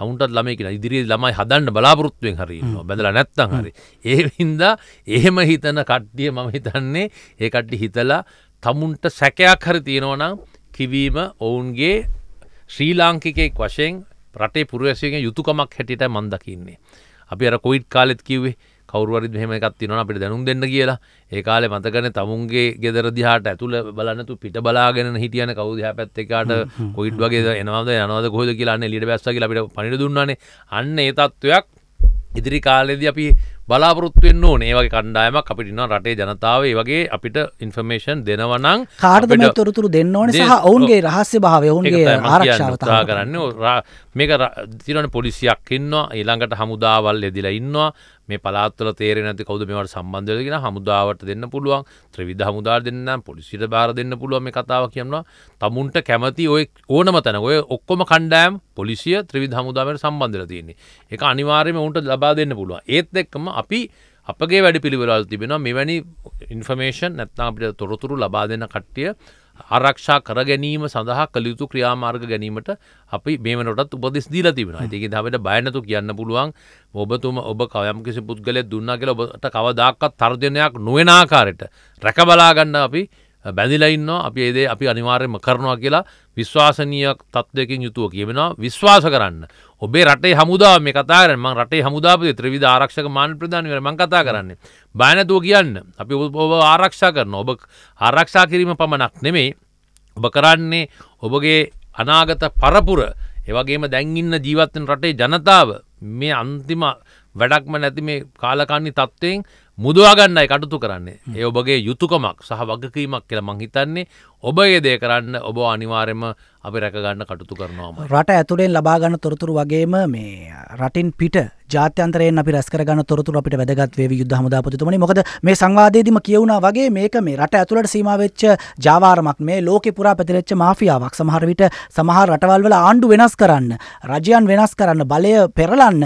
හුන්ටත් ළමයකෙන ඉදිරි ළමයි හදන්න බලාපොරොත්තුවෙන් හරින්න බැදල නැත්තං හරි ඒහින්දා එහෙම හිතන කට්ටිය මම හිතන්නේ ඒ කට්ටි හිතලා තමුන්ට සැකයක් හරි තියෙනවනම් කිවීම ඔවුන්ගේ ශ්‍රී ලාංකිකෙක් වශයෙන් රටේ පුරවැසියෙන් යුතුකමක් හැටියට මන්දකින්නේ. අපි අර කොයිඩ් කාලෙත් කිව්වේ කවරුවරි මෙහම එකක් තිනවා අපිට දැනුම් දෙන්න කියලා ඒ කාලේ මතකන තමුන්ගේ ගෙදර දිහාට ඇතුළ බලන්නතු පිට බලාගෙන හිටියන කවුදහ පැත්තෙකාට කොයිට් වගේ එනවාද යනවද කොහද කියලාන්න ලිට බැස්ස කියලා අපිට පනිට දුන්නානේ අන්න ඒ තත්ත්වයක් ඉදිරි කාලෙද අපි බලාපොරොත්තුවෙන් ඕන ඒවගේ කණ්ඩායමක් අපිටින්න රටේ ජනතාව වගේ අපිට ඉන්ෆර්මේෂන් දෙනවනම් කාර්දම තොරතුරු දෙන්න ඕන සහ ඔවුන්ගේ රහස්‍ය භාවය ඔවුන්ගේ ආරක්ෂාවතා කරන්න මේක තිරන පොලිසියක් ඉන්නවා ඊළඟට හමුදාවල් එදිලා ඉන්නවා මේ පලාත්වල තේරෙන ඇති කවුද මේවට සම්බන්ධ වෙලා කියලා හමුදාවට දෙන්න පුළුවන් ත්‍රිවිධ හමුදාවට දෙන්න නම් පොලිසියට බාර දෙන්න පුළුවන් මේ කතාව කියනවා තමුන්ට කැමති ওই ඕනම තැන ඔය ඔක්කොම කණ්ඩායම් පොලිසිය ත්‍රිවිධ හමුදාවට සම්බන්ධ වෙලා තියෙන්නේ ඒක අනිවාර්යයෙන්ම උන්ට ලබා දෙන්න පුළුවන් ඒත් එක්කම අපි අපගේ වැඩ පිළිවෙලවල් තිබෙනවා මෙවැනි ඉන්ෆර්මේෂන් නැත්නම් අපිට තොරතුරු ලබා දෙන කට්ටිය ආරක්ෂා කර ගැනීම සඳහා කළයුතු ක්‍රියාමාර්ග ගැනීමට අපි මේමනොටත් උපදෙස් දීලා තිබෙනවා. ඉතින් ඒක අපිට බය නැතු කියන්න පුළුවන්. ඔබතුම ඔබ කවයම් කිසි පුද්ගලයෙක් දුන්නා කියලා ඔබට කවදාකවත් තර්ජනයක් නොවන ආකාරයට රැක බලා ගන්න අපි බැඳිලා ඉන්නවා. අපි ඒ දේ අපි අනිවාර්යයෙන්ම කරනවා කියලා විශ්වාසනීය තත්වයකින් යුතුව කියවෙනවා විශ්වාස කරන්න ඔබේ රටේ හමුදාව මේ කතා කරන්න මං රටේ හමුදාපති ත්‍රිවිධ ආරක්ෂක මාන ප්‍රධානී වෙලා මං කතා කරන්නේ බය නැතුව කියන්න අපි ඔබ ආරක්ෂා කරනවා ඔබ ආරක්ෂා කිරීම පමණක් නෙමෙයි ඔබ කරන්නේ ඔබගේ අනාගත පරපුර එවගේම දැන් ඉන්න ජීවත්වන රටේ ජනතාව මේ අන්තිම වැඩක්ම නැති මේ කාලකන්නේ තත්ත්වයෙන් මුදවාගන්නයි කටුතු කරන්නේ ඒ ඔබගේ යුතුකමක් සහ වගකීමක් කියලා මං හිතන්නේ ඔබ ඒ දේ කරන්න ඔබ අනිවාරයම අපි රැකගන්න කටුතු කරනවා රට ඇතුළෙන් ලබාගන්න තොරතුරු වගේම මේ රටින් පිට ජාතන්තරයෙන් අපි රැස්කරගන්න තොරතුර අපිට වැදගත් වේ යුද්ධ හමුදාපතිතුමනි මොකද මේ සංවාදයේදීම කියවුණා වගේ මේක මේ රට ඇතුළට සීමාවෙච්ච ජාවාරමක් මේ ලෝකෙ පුරා පැතිරෙච්ච මාෆියාවක් සමහර විට සමහර රටවල් වල ආණ්ඩු වෙනස් කරන්න රජයන් වෙනස් කරන්න බලය පෙරලන්න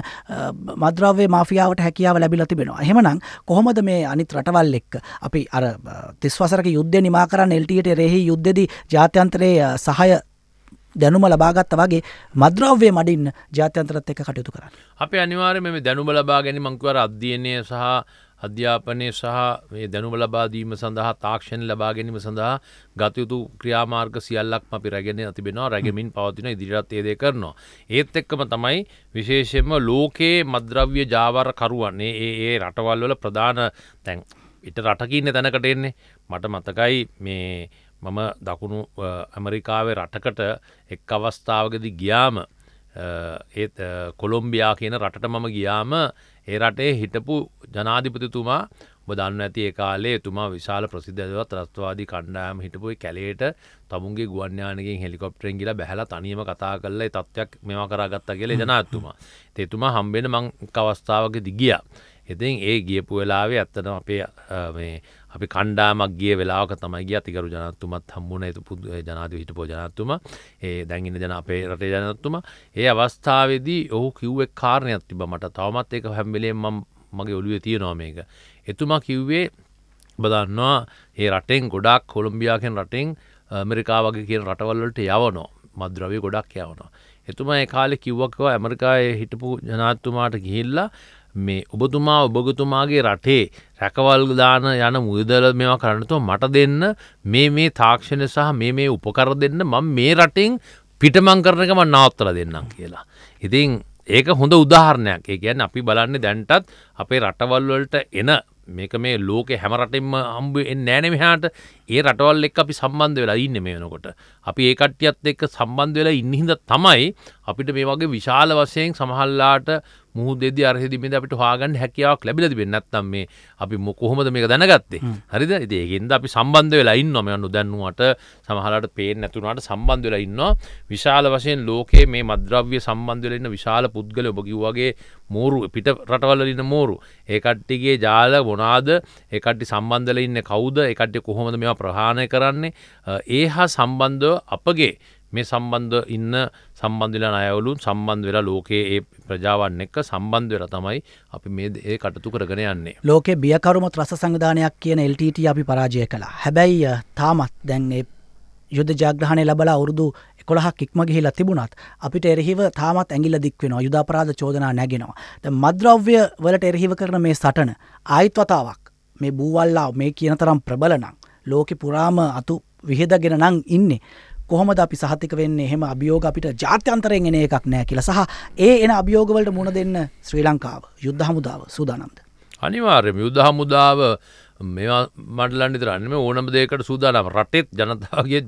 මද්‍රව්‍ය මාෆියාවට හැකියාව ලැබිලා තිබෙනවා එහෙමනම් කොහොමද මේ අනිත් රටවල් එක්ක අපි අර 30 වසරක යුද්ධය නිමා කරන්න එල්ටීට e රෙහි මේ යුද්ධෙදි ජාත්‍යන්තරයේ සහය දැනුම ලබාගත්ත වගේ මද්‍රව්‍ය මඩින් ජාත්‍යන්තරත් එක කටයුතු කරන්න. අපේ අනිවාර්ය මෙම දැනුම ලබා ගැනි මංකවර අධ්‍යයනය සහ අධ්‍යාපනය සහ මේ දැනුම ලබාදීම සඳහා තාක්ෂණ ලබා ගැනීම සඳහා ගතයුතු ක්‍රියාමාර්ග සියල්ලක්ම අපි රැගෙන තිබෙනවා රැගෙමින් පවතින ඉදිරිටත් ඒදය කරනවා. ඒත් එක්කම තමයි විශේෂයෙන්ම ලෝකයේ මද්‍රව්‍ය ජාවර කරුවන්නේ ඒ ඒ රටවල්වල ප්‍රධාන තැන්. ඉට රටකින්න තැනකට එන්නේ මට මතකයි මේ මම දකුණු ඇමරිකාවේ රටකට එක් අවස්ථාවකදි ගියාම ඒත් කොළොම්බියා කියන රටට මම ගියාම ඒ රටේ හිටපු ජනාධිපතිතුමා බදන්න ඇති ඒකාලේ තුමා විශාල ප්‍රසිද්ධදවත් රස්වාදී කණ්ඩායම හිටපුයි කැලේට තමුන්ගේ ගුවන්්‍යානකින් හෙලිකොප්ටරෙන් කියලා බැහල තනියම කතා කරලා තත්ත්වයක් මෙම කරගත්තා කියල ජනාත්තුමා තේතුමා හම්බෙන මං අවස්ථාවක දිගිය. ඉතින් ඒ ගියපු වෙලාවේ ඇත්තන අපේ අපි කණ්ඩාමක් ගිය වෙලාක තමයි ගිය අතිකරු ජනත්තුමත් හම්බුණ ඇතු පුද ජනාධ හිට පෝජනත්තුම ඒ දැන්ගන්න ජන අපේ රටේ ජනත්තුම ඒ අවස්ථාවේදී ඔහු කිව්වෙක් කාරණයක් තිබ මට තවමත් ඒක හැම්බිලේ ම මගේ ඔලුව තියෙනවා මේක එතුමා කිව්වේ බදන්නවා ඒ රටෙන් ගොඩක් කොළම්බියාකෙන් රටෙන් මරිකාවගේ කියන රටවල්ලට යවනෝ මද්‍රවී ගොඩක් යවනවා එතුමා ඒ කාලෙ කිව්වක්කව ඇමරිකාය හිටපු ජනාත්තුමාට ගිහිල්ලා මේ ඔබතුමා ඔබගතුමාගේ රටේ රැකවල්දාන යන මුදල මෙවා කරන්නතු මට දෙන්න මේ මේ තාක්ෂණය සහ මේ මේ උපකර දෙන්න මං මේ රටින් පිටමං කරනකම නවත්තල දෙන්නම් කියලා. ඉතින් ඒක හොඳ උදාහරණයක් ඒ ගැන් අපි බලන්න දැන්ටත් අපේ රටවල්වලට එන මේක මේ ලෝක හැමරටෙන්ම හම්බ නෑනෙ මෙහාට ඒ රටවල් එක් අපි සම්බන්ධ වෙලා ඉන්න මේ වෙනකොට. අපි ඒකට්ටියත් එක්ක සම්බන්ධ වෙලා ඉන්නහිද තමයි අපිට මේ වගේ විශාල වශයෙන් සමහල්ලාට මුහු දෙදි අරහිදිමිද අපිට හාගන්න හැකියාවක් ලැබිලා තිබෙන්නේ නැත්නම් මේ අපි කොහොමද මේක දැනගත්තේ හරිද ඉතින් ඒකෙන්ද අපි සම්බන්ධ වෙලා ඉන්නවා මේ නොදන්නුවට සමහරලාට පේන්නේ නැතුණාට සම්බන්ධ වෙලා ඉන්නවා විශාල වශයෙන් ලෝකයේ මේ මද්ද්‍රව්‍ය සම්බන්ධ වෙලා ඉන්න විශාල පුද්ගලයෝ ඔබ කිව්වාගේ මෝරු පිට රටවල ඉන්න මෝරු ඒ කට්ටියගේ ජාල මොනවාද ඒ කට්ටිය සම්බන්ධ වෙලා ඉන්නේ කවුද ඒ කට්ටිය කොහොමද මේවා ප්‍රහාණය කරන්නේ ඒ හා සම්බන්ධව අපගේ මේ සම්බන්ධ ඉන්න සම්බන්ධිලා අයවලුන් සම්බන්ධ වෙලා ලෝකයේ ඒ ප්‍රජාවන් එක්ක සම්බන්ධ වෙලා තමයි අපි මේ ඒ කටතු කරගෙන යන්නේ. ලෝකේ බියකරුමත් රස සංවිධානයක් කියන LTT අපි පරාජය කළා. හැබැයි තාමත් දැන් මේ යුද්ධ ජාග්‍රහණය ලැබලා අවුරුදු 11ක් ඉක්ම ගිහිලා තිබුණත් අපිට එරෙහිව තාමත් ඇඟිල්ල දික් වෙනවා. යුදාපරාධ චෝදනා නැගෙනවා. දැන් මද්ද්‍රව්‍ය වලට එරෙහිව කරන මේ සටන ආයිත් වතාවක් මේ බූවල්ලා මේ කියන තරම් ප්‍රබල නම් ලෝකෙ පුරාම අතු විහෙදගෙන නම් ඉන්නේ කොහොමද අපි සහතික වෙන්නේ එහෙම අභියෝග අපිට ජාත්‍යන්තරයෙන් එන එකක් නෑ කියලා සහ ඒ එන අභියෝගවලට මුණ දෙන්න ශ්‍රී ලංකාව යුද්ධ හමුදාව සූදානම්ද අනිවාර්යම යුද්ධ හමුදාව මෙවා මඩලන් විතරන්නේ ඕනම දෙයකට සූදානම් රටෙත් ජනතාවගේ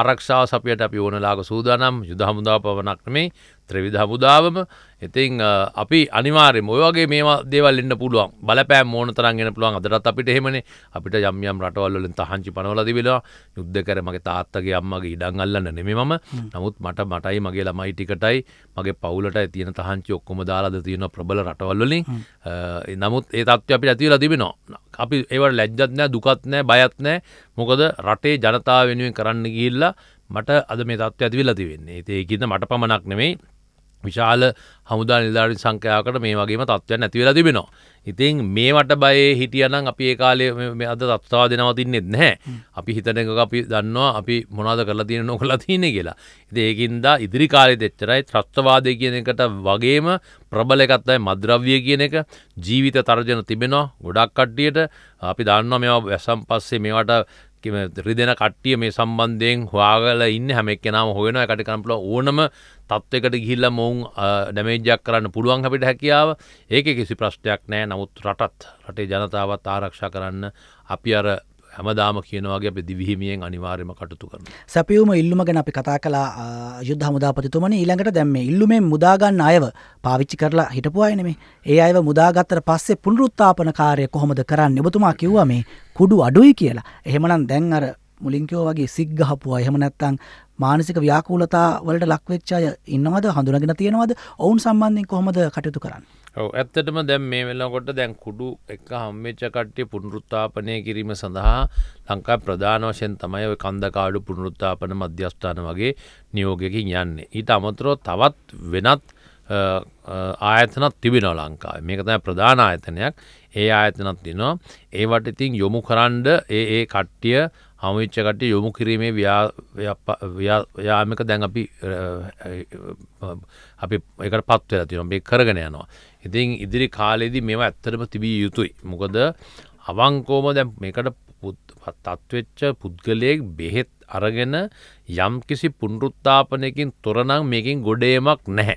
ආරක්ෂාව සපයට අපි ඕනලාග සූදානම් යුද හමුදාව පවනක් නෙමේ ත්‍රිවිධ හමුදාවම ඉතිං අපි අනිවාරය මොයවගේ මේ දේවල් එන්න පුළුවන් බලපෑ මෝන තරන්ගෙන පුළුවන් අදරත් අපිට එහෙමනේ අපිට යම්යම් රටවල්ලින් තහංචි පනවලද වෙලා යුද්ධ කර මගේ තාත්තගේ අම්මගේ ඉඩං අල්ලන්න නෙමේ මම නමුත් මට මටයි මගේ ළමයි ටිකටයි මගේ පවුලට තියෙන තහංචි ඔක්කොම දාලාද තියෙන ප්‍රබල රටවල්ලින් නමුත් ඒ තත්ත්ව අපිට ඇතිවලා තිබෙනවා අපි ඒවට ලැජ්ජත් නෑ දුකත් නෑ බයත් නෑ මොකද රටේ ජනතාව වෙනුවෙන් කරන්න ගිහිල්ලා මට අද මේ තත්ත්ව ඇතිවිලා තිවෙන්නේ ඒකන්න මට පමණක් නෙමෙයි විශාල හමුදා නිධාරණ සංඛ්‍යාවකට මේ වගේම තත්ත්වයක් නැති වෙලා තිබෙනවා. ඉතින් මේවට බයේ හිටියනම් අපි ඒ කාලේ මේ අද තත්ත්වා දෙනවා තින්නෙත් නැහැ. අපි හිතන එකක අපි දන්නවා අපි මොනවද කරලා තියෙන්නේ නොකරලා තියෙන්නේ කියලා. ඉතින් ඒකින්ද ඉදිරි කාලේ දෙච්චරයි ත්‍රස්තවාදය කියන එකට වගේම ප්‍රබල එකක් තමයි මද්‍රව්‍ය කියන එක. ජීවිත තර්ජන තිබෙනවා ගොඩක් කට්ටියට. අපි දන්නවා මේවා වැසම් පස්සේ මේවට රිදෙන කට්ටිය මේ සම්බන්ධයෙන් හොයාගල ඉන්න හැමෙක් කෙනම හොයන එකට කරම්පල ඕනම තත්ත්වකට ගිහිල්ල මොවුන් ඩමේජයක් කරන්න පුළුවන් අපිට හැකියාව ඒක කිසි ප්‍රශ්ටයක් නෑ නමුත් රටත් රටේ ජනතාවත් ආරක්ෂා කරන්න අපි අර හැමදාම කියනවාගේ අපි දිවිහිමියෙන් අනිවාර්යම කටතු කරන. සැපියුම ඉල්ලුම ගැන අපි කතා කලා යුද්ධ මුදාපතිතුමන ඊළඟට දැම්ම ඉල්ලුමේ මුදාගන්න අයව පාවිච්චි කරලා හිටපු අයනෙමේ ඒ අයව මුදාගත්තර පස්සේ පුනරුත්තාපන කාරය කොහොමද කරන්න ඔබතුමා කිව්ව මේ කුඩු අඩුයි කියලා එහෙමනම් දැන් අර මුලින්කෝ වගේ සිග්ගහපුවා එහෙම නැත්තං මානසික ව්‍යාකූලතා වලට ලක්වෙච්චාය ඉන්නවද හඳුනගෙන තියෙනවද ඔවුන් සම්බන්ධින් කොහොමද කටයුතු කරන්න. ඇත්තටම දැම් මේ වෙලකොට දැන් කුඩු එක හම්මච්ච කට්ටිය පුනරුත්තාපනය කිරීම සඳහා ලංකා ප්‍රධාන වශයෙන් තමයි ඔය කන්දකාඩු පුනරුත්තාපන මධ්‍යස්ථාන වගේ නියෝගකින් යන්නේ. ඊට අමතරෝ තවත් වෙනත් ආයතනත් තිබෙන ලංකාව මේක තයි ප්‍රධාන ආයතනයක් ඒ ආයතනත් තිනවා ඒවට ඉතින් යොමු කරන්ඩ ඒ ඒ කට්ටිය හමුවිච්චකට යොමු කිරීමේ ව්‍යාමික දැන් අපි අපි එකට පත්වල තින මේ කරගෙන යනවා. ඉතින් ඉදිරි කාලෙදි මෙව ඇත්තටම තිබිය යුතුයි. මොකද අවංකෝම දැ මේකට තත්වෙච්ච පුද්ගලයෙක් බෙහෙත් අරගෙන යම් කිසි පුන්රුත්තාපනයකින් තොරනම් මේකින් ගොඩේමක් නැහැ.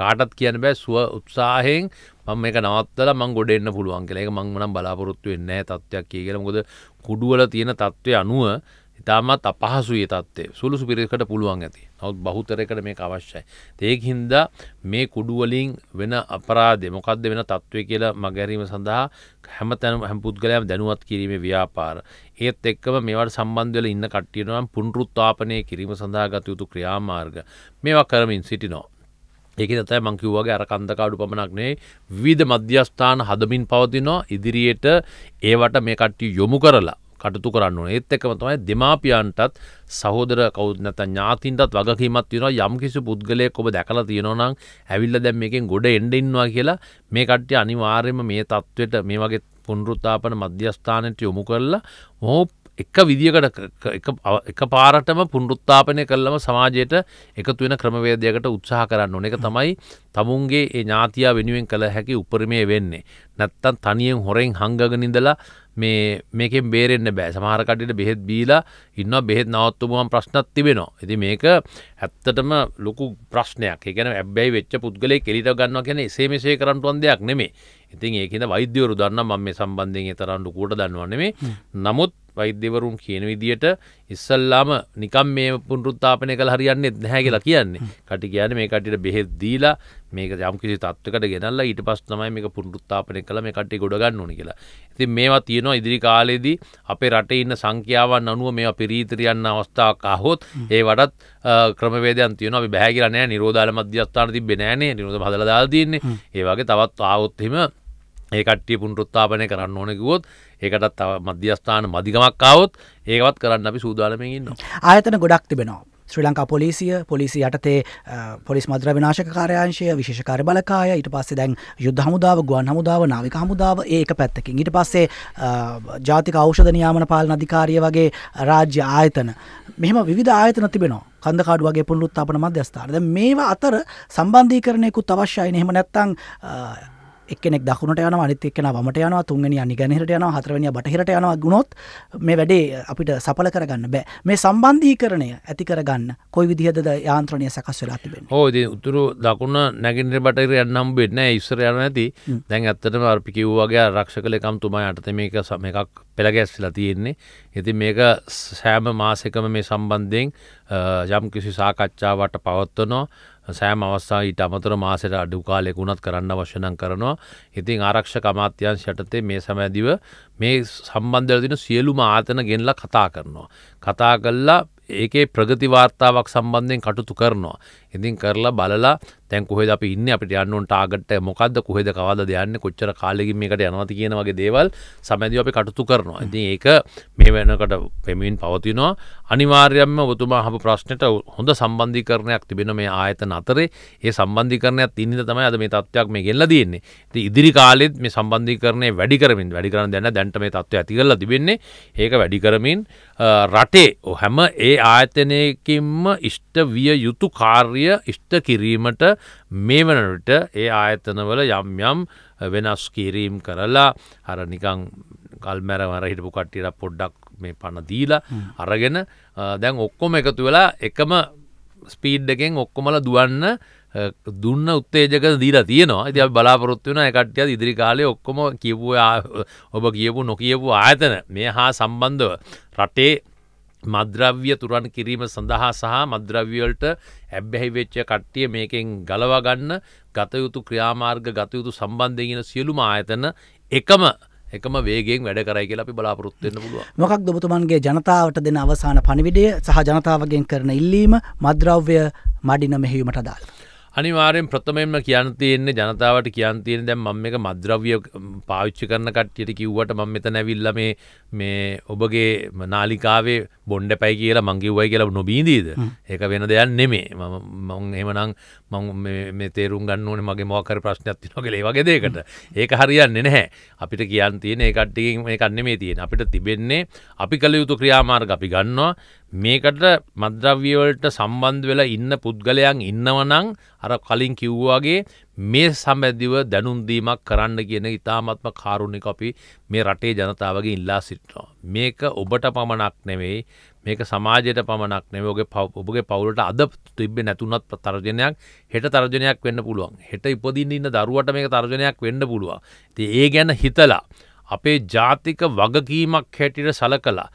කාටත් කියන බෑ සුව උත්සාහෙන් මම මේක නවත්තල මං ගොඩෙන්න්න පුළුවන් කෙලෙක මං නම් බලාපොරොත්තු වෙන්න තත්වයක් කියගෙන මොද කුඩුවල තියෙන තත්ත්වය අනුව ඉතාමත් අපහසුයේ තත්වේ සුළුසු පිරිකට පුළුවන් ඇති නොත් බහුතරකට මේ අවශ්‍යයි. ඒක හින්දා මේ කුඩුවලින් වෙන අපරාධ මොකක්ද වෙන තත්ත්වය කියලා මගැරීම සඳහා හැම තැන හැපුද්ගලයම් දැනුවත් කිරීම ව්‍යාපාර. ඒත් එක්කම මේවට සම්බන්ධවල ඉන්න කට්ටියනම් පුනරුත්තාපනය කිරීම සඳහා ගතයුතු ක්‍රියාමාර්ග මේවා කරමින් සිටිනෝ. ඒක තයි මංකිව්වගේ අර කන්දකාඩු පමණක්නේ විධ මධ්‍යස්ථාන හදමින් පවතිනෝ ඉදිරියට ඒවට මේ කට්ටිය යොමු කරලා කටතු කරන්න ඕන ඒත් එකම තමයි දෙමාපියන්ටත් සහෝදර කවුද නැත්නම් ඥාතින්ටත් වගකීමක් තියෙනවා යම් කිසි පුද්ගලයෙක් ඔබ දැකලා තියෙනවා නම් ඇවිල්ලා දැන් මේකෙන් ගොඩ එන්න ඉන්නවා කියලා මේ කට්ටිය අනිවාර්යයෙන්ම මේ තත්වෙට මේ වගේ පුනරුත්ථාපන මධ්‍යස්ථානයට යොමු කරලා මොහො එක විදිකට එක පාරටම පුනරුත්ථාපනය කළම සමාජයට එකතු වෙන ක්‍රමවේදයකට උත්සාහ කරන්න ඕන එක තමයි තමුන්ගේ ඒ ඥාතියා වෙනුවෙන් කළ හැකි උපරිමය වෙන්නේ. නැත්තන් තනියෙන් හොරෙන් හංගගනිදලා මේ මේකෙන් බේරෙන්න්න බෑ සමහරකටට බෙහෙත් බීලා ඉන්න බෙහෙත් නවත්තුමුවන් ප්‍රශ්නත් තිබෙනවා. ඇති මේක ඇත්තටම ලොකු ප්‍රශ්නයක් එකන ඇබැයි වෙච්ච පුද්ගලේ කෙලිට ගන්න කෙන එසේමසේ කරන්ටුවන් දෙයක් නෙමේ ඉතින් ඒකන වෛද්‍යවරු දන්න ම මේ සම්බන්ධයෙන් තරන්ඩු කෝට දන්නවන්නේ නමුත් වෛද්‍යවරුන් කියන විදියට ඉස්සල්ලාම නිකම් මේ පුනරුත්ථාපනය කළ හරියන්නේ නැහැ කියලා කියන්නේ. කටි කියන්නේ මේ කට්ටියට බෙහෙත් දීලා මේක යම්කිසි තත්වයකට ගෙනල්ලා ඊට පස්සේ තමයි මේක පුනරුත්ථාපනය කළා මේ කට්ටිය ගොඩ ගන්න ඕනේ කියලා. ඉතින් මේවා තියෙනවා ඉදිරි කාලේදී අපේ රටේ ඉන්න සංඛ්‍යාවන් අනුව මේවා පිරීතර යන අවස්ථාවක් ආවොත් ඒ වටත් ක්‍රමවේදයන් තියෙනවා අපි බෑ කියලා නෑ නිරෝධාල මධ්‍යස්ථාන තිබ්බේ නෑනේ නිරෝධ හදලා දාලා තියෙන්නේ. ඒ වගේ තවත් ආවොත් එහෙම ඒ කට්ටිය පුනරුත්ථාපනය කරන්න ඕනේ කිව්වොත් ඒකටත් තව මධ්‍යස්ථාන මධිකමක්කාවොත් ඒකවත් කරන්න අපි සූදානමින් ආයතන ගොඩක් තිබෙනවා ශ්‍රී ලංකා පොලිසිය පොලිසි යටතේ පොලිස් මද්‍ර විනාශක කාරයංශය විශේෂකාර බලකාය ඊට පස්සේ දැන් යුද්ධ හමුදාව ගුවන් හමුදාව නාවික හමුදාව ඒක පැත්තකින් ඊට පස්සේ ජාතික ඖෂධ නියාමන පාලන අධිකාරිය වගේ රාජ්‍ය ආයතන මෙහෙම විවිධ ආයතන තිබෙනවා කන්දකාඩු වගේ පුනරුත්ථාපන මධ්‍යස්ථාන දැන් මේවා අතර සම්බන්ධීකරණයකුත් අවශ්‍යයි එහෙම නැත්නම් එක්කෙනෙක් දකුණට යන අනිත් එක්කෙනා වමට යනවා තුන්වෙනි අනිගැනහිරට යනවා හතරවෙනි බටහිරට යනවා ගුණොත් මේ වැඩේ අපිට සඵල කරගන්න බෑ මේ සම්බන්ධීකරණය ඇති කරගන්න කොයි විදිහද යාන්ත්‍රණය සකස් වෙලා තිබෙන. ඔව් ඉතින් උතුරු දකුණ නැගෙනහිර බටහිර යන්න හම්බ වෙන්නේ නැහැ ඉස්සර යන නැති. දැන් ඇත්තටම අර අපි කිව්වාගේ ආරක්ෂකලකම් තුමා යටතේ මේක මේකක් පෙළගැස්ලා තියෙන්නේ. ඉතින් මේක සෑම මාසකම මේ සම්බන්ධයෙන් යම් කිසි සාකච්ඡාවට පවත්වනවා. සෑම අවස්ථා ඊට අමතර මාසට අඩුකාලෙකුණත් කරන්න වශනන් කරනවා ඉතින් ආරක්ෂක අමාත්‍යන් යටතේ මේ සමැදිව මේ සම්බන්ධල දින සියලුම ආතන ගෙන්ලා කතා කරනවා. කතා කල්ලා ඒකේ ප්‍රගති වාර්තාවක් සම්බන්ධයෙන් කටුතු කරනවා. ඉතින් කරලා බලලා තැන් කොහෙද අපි ඉන්නේ අපිට යන්න ඕන ටාගට් එක මොකද්ද කොහෙද කවදාද යන්නේ කොච්චර කාලෙකින් මේකට යනවද කියන වගේ දේවල් සමැදිව අපි කටුතු කරනවා. ඉතින් ඒක මේ වෙනකොට පෙමින් පවතිනවා. අනිවාර්යයෙන්ම ඔබතුමා අහපු ප්‍රශ්නෙට හොඳ සම්බන්ධීකරණයක් තිබෙන මේ ආයතන අතරේ ඒ සම්බන්ධීකරණයක් තින්නේ තමයි අද මේ තත්ත්වයක් මේ ගෙනලා තියෙන්නේ. ඉතින් ඉදිරි කාලෙත් මේ සම්බන්ධීකරණය වැඩි කරමින් වැඩි කරන දැන දැන්ට මේ තත්ත්වය ඇති කරලා තිබෙන්නේ. ඒක වැඩි කරමින් රටේ හැම ඒ ආයතනයකින්ම ඉෂ්ට විය යුතු කාර්ය ඉෂ්ට කිරීමට මේ වනට ඒ ආයතනවල යම් යම් වෙනස් කිරීම් කරලා හර නිකං කල්මැර වර හිටපු කට්ටියට පොඩ්ඩක් මේ පණදීලා අරගෙන දැන් ඔක්කොම එකතු වෙලා එකම ස්පීඩ්ඩකෙන් ඔක්කොමල දුවන්න Eh, දුන්න උත්තේජක දීලා තියනවා ඇති බලාපොරොත්තු වන එකට්ටිය ඉදිරි කාලය ඔක්කොම කියපු ඔබ කියපු නොකියපු ආයතන මේ හා සම්බන්ධව රටේ මද්‍රව්‍ය තුරන් කිරීම සඳහා සහ මද්‍රව්‍යවලට ඇබ්බැහි වෙච්ච කට්ටිය මේකෙන් ගලවගන්න ගතයුතු ක්‍රියාමාර්ග ගතයුතු සම්බන්ධයගෙන සියලුම ආයතන එකම එකම වේගෙන් වැඩ කරයි කියලා අපි බලාපොරොත්වෙන්න පුළුව මොකක් දොබතුමන්ගේ ජනතාවට දෙන අවසාන පණිවිඩය සහ ජනතාවගෙන් කරන ඉල්ලීම මද්‍රව්‍ය මඩින මෙහෙවීමට දාලා. අනිවාරයෙන් ප්‍රථමයෙන්ම කියන්න තියෙන්නේ ජනතාවට කියන් තියෙන දැම් මම එක මද්‍රව්‍ය පාවිච්චි කරන කට්ටියට කිව්වට මම මෙත නැවිල්ල මේ ඔබගේ නාලිකාවේ බොන්්ඩ පැයි කියලා මංකිව්වයි කියලා නොබීදීද ඒක වෙන දෙයක් නෙමේ මං එමනම් මං තේරුම් ගන්නන මගේ මෝකර ප්‍රශ්නයක් නොකලේ වගේ දේකට ඒක හරියන්න නැහැ අපිට කියන් තියෙන එකට්ටිකින් මේ කන්නෙමේ තියෙන අපිට තිබෙන්නේ අපි කළ යුතු ක්‍රියාමාර්ග අපි ගන්නවා මේකට මද්‍රව්‍යවලට සම්බන්ධ වෙලා ඉන්න පුද්ගලයන් ඉන්නවනං අර කලින් කිව්වාගේ මේ සම්බැදිව දැනුන්දීමක් කරන්න කියන ඉතාමත්ම කාරුණික අපි මේ රටේ ජනතාවගේ ඉල්ලා සිටිනවා. මේක ඔබට පමණක් නෙවෙයි මේක සමාජයට පමණක් නෙවෝගේ පව ඔබගේ පවුලට අද තිබ්බේ නැතුනත් තර්ජනයක් හෙට තර්ජනයක් වෙන්න පුළුවන් හෙට ඉපදින්න ඉන්න දරුවට මේක තර්ජනයක් වෙන්න පුළුවන් ති ඒ ගැන හිතලා අපේ ජාතික වගකීමක් හැටිට සලකලා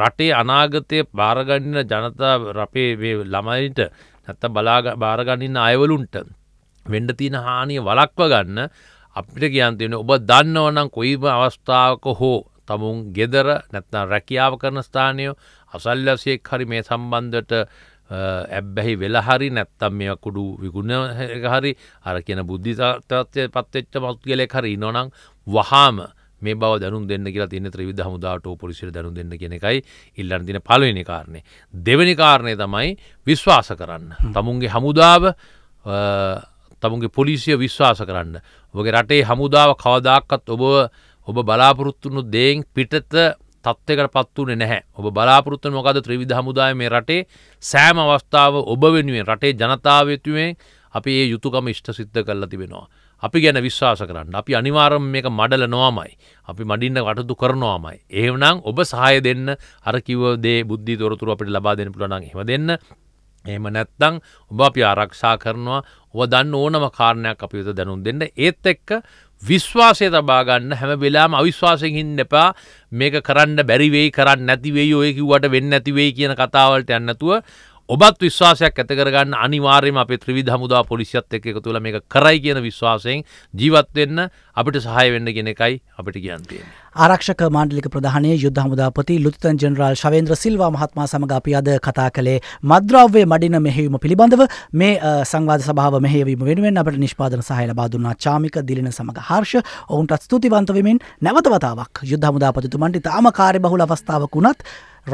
රටේ අනාගතය භාරගන්න ජනතා රපේ ළමයිට නැත්ත බලාග භාරගන්නන්න අයවලුන්ට වෙන්ඩ තියෙන හානිය වලක්ව ගන්න අපිට කියන්තියෙන ඔබ දන්නවනම් කොයිම අවස්ථාවක හෝ තමුන් ගෙදර නැත්නම් රැකියාව කරන ස්ථානයෝ අසල්ලසයෙක් හරි මේ සම්බන්ධට ඇබ්බැහි වෙලහරි නැත්තම් මෙ කුඩු විගුණ හරි අර කියන බුද්ධිතත්වය පත්වෙච්ච මස් කියලෙ හරි නොනම් වහාම මේ බව දනු දෙන්න කියලා තින ත්‍රවිද හමුදාට පොලිසිට දනු දෙන්න කියෙන එකයි ඉල්ලන් තින පලවෙනි කාරණය. දෙවැනි කාරණය තමයි විශ්වාස කරන්න. තමුන්ගේ හමුදාව තමුන්ගේ පොලිසිය විශ්වාස කරන්න. ඔබගේ රටේ හමුදාව කවදාක්කත් ඔබ ඔබ බලාපොරොත්තුුණු දේෙන් පිටත තත්වකට පත්වනේ නැහැ ඔබ බලාපොරොත්තුව මොකද ත්‍රවිධ හමුදාය මේ රටේ සෑම අවස්ථාව ඔබ වෙනුවෙන් රටේ ජනතාවයතුුවෙන් අපි ඒ යුතුකම ඉෂ්ට සිද්ධ කල්ලා තිබෙනවා. අපි ගැන විශ්වාස කරන්න අපි අනිවාරම් මේක මඩල නොවමයි අපි මඩින්න කටතු කරනවාමයි. ඒවනම් ඔබ සහය දෙන්න අරකිවදේ බුද්ධි තොරතුර අපට ලබා දෙෙන පුළනන් හෙම දෙන්න එහෙම නැත්තං ඔබ අපි ආරක්ෂා කරනවා ඔබ දන්න ඕනම කාරණයක් අපි වෙත දැනුම් දෙන්න ඒත් එක්ක විශ්වාසය තබාගන්න හැම වෙලාම අවිශ්වාසයෙන් හින්න එපා මේක කරන්න බැරිවෙයි කරන්න නැතිවෙයි ඔය කිව්වට වෙන්න නැතිවෙයි කියන කතාවලට යන්නතුව ඔබත් විශ්වාසයක් ඇතකරගන්න අනිවාර්යම අපේ ත්‍රවිධ හමුදා පොලිසියත් එක්ක එකතු වෙලා මේක කරයි කියන විශ්වාසයෙන් ජීවත් වෙන්න අපිට සහාය වෙන්න කියන එකයි අපිට කියන්න තියෙන්නේ. ආරක්ෂක මණ්ඩලික ප්‍රධානී යුද්ධ හමුදාපති ලුතිතන් ජෙනරාල් ශවේන්ද්‍ර සිල්වා මහත්මයා සමග අපි අද කතා කළේ මද්‍රව්‍ය මඩින මෙහෙයුම පිළිබඳව මේ සංවාද සභාව මෙහෙයවීම වෙනුවෙන් අපට නිෂ්පාදන සහාය ලබා දුන්නා චාමික දිලින සමග හර්ෂ ඔවුන්ටත් ස්තුතිවන්ත වෙමින් නැවත වතාවක් යුද්ධ හමුදාපතිතුමන්ට ඉතාම කාර්යබහුල අවස්ථාවක් වුණත්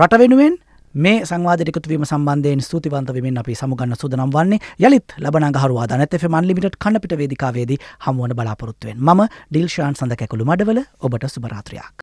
රට වෙනුවෙන් මේ සංවාදයට එකතු වීම සම්බන්ධයෙන් ස්තුතිවන්ත වෙමින් අපි සමුගන්න සූදානම් වන්නේ යලිත් ලබන අහරුවා දනත් FM Unlimited කන්නපිට වේදිකාවේදී හමුවන බලාපොරොත්තු වෙන මම ඩිල්ෂාන් සඳ කැකුළු මඩවල ඔබට සුබ රාත්‍රියක්